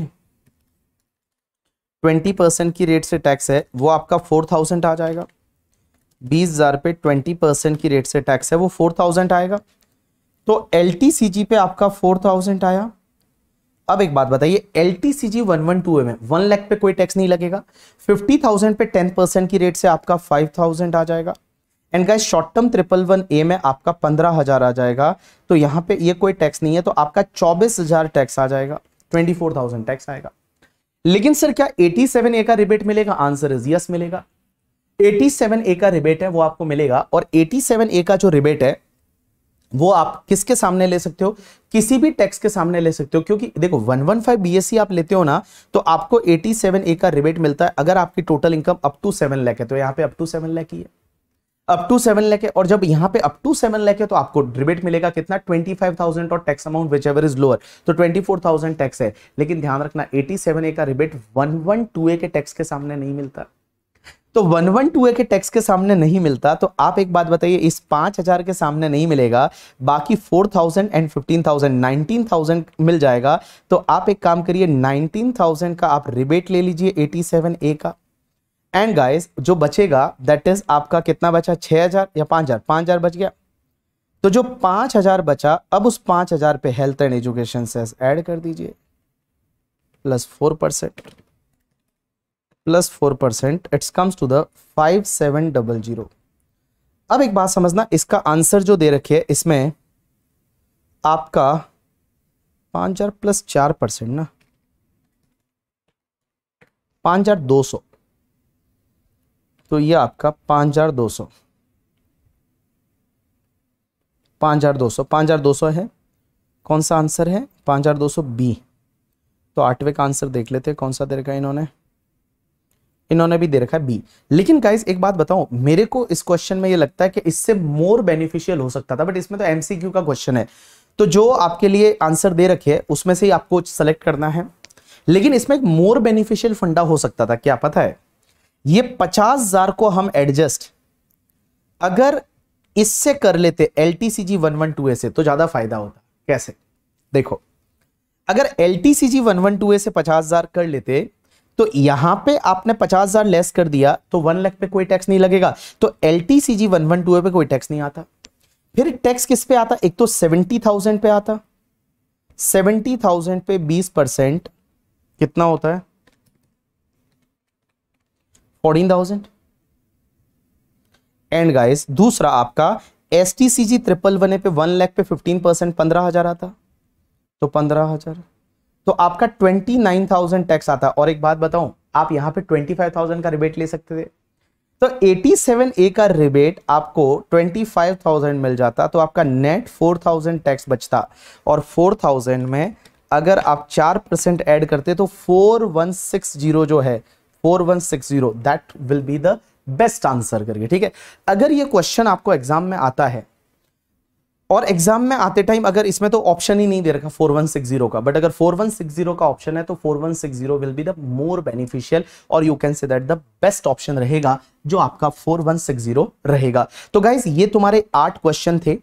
ट्वेंटी परसेंट की रेट से टैक्स है वो आपका फोर थाउजेंड आ जाएगा बीस हजार पे ट्वेंटी परसेंट की रेट से टैक्स है वो फोर थाउजेंड आएगा तो एल पे आपका फोर आया अब एक बात बताइए L T C G one one two M one lakh पे कोई टैक्स नहीं लगेगा फिफ्टी थाउजेंड पे टेन परसेंट की रेट से आपका फाइव थाउजेंड आ जाएगा and guys short term triple one A में आपका पंद्रह हजार आ जाएगा तो यहां पे ये कोई टैक्स नहीं है तो आपका चौबीस हजार टैक्स आ जाएगा ट्वेंटी फोर थाउजेंड टैक्स आएगा लेकिन सर क्या एटी सेवन ए का रिबेट मिलेगा आंसर इज यस मिलेगा एटी सेवन ए का रिबेट है वो आपको मिलेगा और एटी सेवन ए का जो रिबेट है वो आप किसके सामने ले सकते हो किसी भी टैक्स के सामने ले सकते हो क्योंकि देखो 115 बीएससी e आप लेते हो ना तो आपको 87 ए का रिबेट मिलता है अगर आपकी total income up to seven lakh है तो यहाँ पे अप टू सेवन लैक ही है अप टू सेवन लैक है और जब यहाँ पे अप टू सेवन लैक है तो आपको रिबेट मिलेगा कितना ट्वेंटी और tax amount whichever is lower तो ट्वेंटी फोर थाउजेंड टैक्स है लेकिन ध्यान रखना एटी सेवन ए का rebate one one two A के टैक्स के सामने नहीं मिलता तो वन वन टू ए के टैक्स के सामने नहीं मिलता तो आप एक बात बताइए इस पांच हज़ार के सामने नहीं मिलेगा बाकी four thousand and fifteen thousand nineteen thousand मिल जाएगा तो आप एक काम करिए नाइनटीन थाउजेंड का आप रिबेट ले लीजिए एटी सेवन ए का एंड गाइस जो बचेगा दैट इज आपका कितना बचा छः हज़ार या पांच हज़ार पांच हज़ार बच गया तो जो पांच हज़ार बचा अब उस पांच हज़ार पे health and education cess add कर दीजिए plus four percent plus four percent it's comes to the five seven double zero अब एक बात समझना इसका आंसर जो दे रखी है इसमें आपका पांच हजार प्लस चार परसेंट ना पांच हजार दो सौ तो ये आपका पांच हजार दो सौ पांच हजार दो सौ पांच हजार दो सौ है कौन सा आंसर है पांच हजार दो सौ बी तो आठवें का आंसर देख लेते हैं कौन सा दे रखा है इन्होंने इन्होंने भी दे रखा है बी लेकिन गाइस एक बात बताऊं मेरे को इस क्वेश्चन में ये लगता है कि इससे मोर बेनिफिशियल हो सकता था बट इसमें तो एमसीक्यू का क्वेश्चन है तो जो आपके लिए आंसर दे रखे है उसमें से ही आपको सेलेक्ट करना है लेकिन इसमें एक मोर बेनिफिशियल फंडा हो सकता था क्या पता है ये पचास हजार को हम एडजस्ट अगर इससे कर लेते L T C G one one two A से तो ज्यादा फायदा होता कैसे देखो अगर L T C G one one two A से पचास हजार कर लेते तो यहां पे आपने पचास हजार लेस कर दिया तो वन लाख पे कोई टैक्स नहीं लगेगा तो L T C G one one two पे कोई टैक्स नहीं आता फिर टैक्स किस पे आता एक तो सेवेंटी थाउजेंड पे आता 70,000 थाउजेंड पे बीस परसेंट कितना होता है 14,000 एंड गाइस दूसरा आपका S T C G triple one पे वन लाख पे फिफ्टीन परसेंट पंद्रह हजार आता तो पंद्रह हजार तो आपका ट्वेंटी नाइन थाउजेंड टैक्स आता और एक बात बताऊं आप यहां पे ट्वेंटी फाइव थाउजेंड का रिबेट ले सकते थे तो 87 ए का रिबेट आपको 25,000 मिल जाता तो आपका नेट 4,000 टैक्स बचता और 4,000 में अगर आप 4 परसेंट एड करते तो 4160 जो है 4160 that will be the best answer करके ठीक है अगर ये क्वेश्चन आपको एग्जाम में आता है और एग्जाम में आते टाइम अगर इसमें तो ऑप्शन ही नहीं दे रखा 4160 का बट अगर 4160 का ऑप्शन है तो 4160 will be the more beneficial और you can say that the best option रहेगा जो आपका 4160 रहेगा तो गाइज ये तुम्हारे आठ क्वेश्चन थे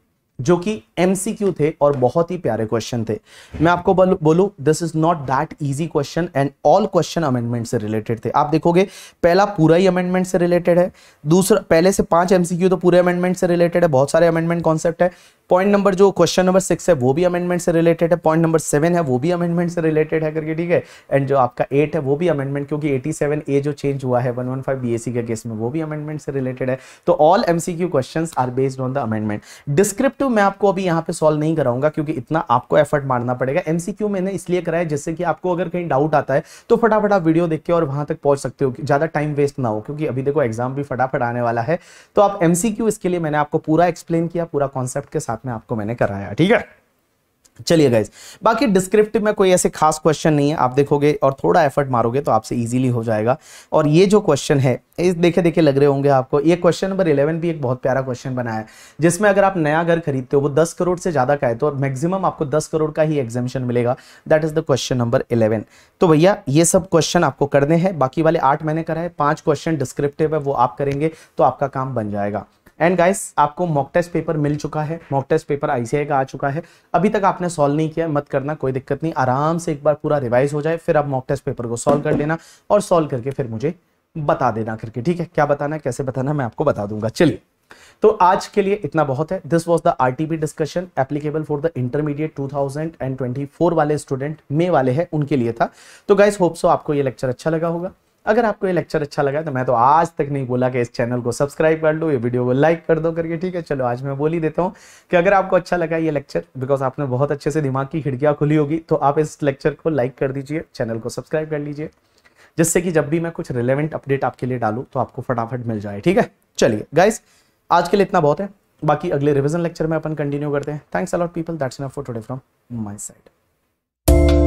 जो कि एमसीक्यू थे और बहुत ही प्यारे क्वेश्चन थे मैं आपको बोलूं this is not that easy question and all question amendment से रिलेटेड थे आप देखोगे पहला पूरा ही अमेंडमेंट से रिलेटेड है दूसरा पहले से पांच एमसीक्यू तो पूरे अमेंडमेंट से रिलेटेड है बहुत सारे अमेंडमेंट कॉन्सेप्ट है पॉइंट नंबर जो क्वेश्चन नंबर सिक्स है वो भी अमेंडमेंट से रिलेटेड है पॉइंट नंबर सेवन है वो भी अमेंडमेंट से रिलेटेड है करके ठीक है एंड जो आपका एट है वो भी अमेंडमेंट क्योंकि एटी सेवन ए जो चेंज हुआ है वन वन फाइव बी के केस में वो भी अमेंडमेंट से रिलेटेड है तो all M C Q question are based on the amendment descriptive मैं आपको अभी यहाँ पे सॉल्व नहीं कराऊंगा क्योंकि इतना आपको एफर्ट मारना पड़ेगा एमसीक्यू मैंने इसलिए कराया जिससे कि आपको अगर कहीं डाउट आता है तो फटाफट आप वीडियो देख के और वहां तक पहुंच सकते हो ज्यादा टाइम वेस्ट ना हो क्योंकि अभी देखो एग्जाम भी फटाफट आने वाला है तो आप एमसीक्यू इसके लिए मैंने आपको पूरा एक्सप्लेन किया पूरा कॉन्सेप्ट के साथ साथ में आपको मैंने कराया ठीक है चलिए गाइज बाकी डिस्क्रिप्टिव में कोई ऐसे खास क्वेश्चन नहीं है आप देखोगे और थोड़ा एफर्ट मारोगे तो आपसे इजीली हो जाएगा और ये जो क्वेश्चन है इस देखे देखे लग रहे होंगे आपको ये क्वेश्चन नंबर 11 भी एक बहुत प्यारा क्वेश्चन बनाया है जिसमें अगर आप नया घर खरीदते हो वो 10 करोड़ से ज़्यादा का है तो और मैक्सिमम आपको दस करोड़ का ही एग्जामिशन मिलेगा that is the question number eleven तो भैया ये सब क्वेश्चन आपको करने हैं बाकी वाले आठ मैंने कराए पांच क्वेश्चन डिस्क्रिप्टिव है वो आप करेंगे तो आपका काम बन जाएगा एंड गाइस आपको मॉक टेस्ट पेपर मिल चुका है मॉक टेस्ट पेपर आईसीआई का आ चुका है अभी तक आपने सॉल्व नहीं किया मत करना कोई दिक्कत नहीं आराम से एक बार पूरा रिवाइज हो जाए फिर आप मॉक टेस्ट पेपर को सॉल्व कर लेना और सॉल्व करके फिर मुझे बता देना करके ठीक है क्या बताना कैसे बताना मैं आपको बता दूंगा चलिए तो आज के लिए इतना बहुत है this was the R T B discussion applicable for the intermediate 2024 वाले स्टूडेंट मे वाले हैं उनके लिए था तो गाइज होप सो आपको ये लेक्चर अच्छा लगा होगा अगर आपको ये लेक्चर अच्छा लगा तो मैं तो आज तक नहीं बोला कि इस चैनल को सब्सक्राइब कर लो ये वीडियो को लाइक कर दो करके ठीक है चलो आज मैं बोल ही देता हूँ कि अगर आपको अच्छा लगा ये लेक्चर बिकॉज आपने बहुत अच्छे से दिमाग की खिड़कियाँ खुली होगी तो आप इस लेक्चर को लाइक कर दीजिए चैनल को सब्सक्राइब कर लीजिए जिससे कि जब भी मैं कुछ रिलेवेंट अपडेट आपके लिए डालूँ तो आपको फटाफट मिल जाए ठीक है चलिए गाइस आज के लिए इतना बहुत है बाकी अगले रिविजन लेक्चर में अपन कंटिन्यू करते हैं thanks a lot people that's for today from my side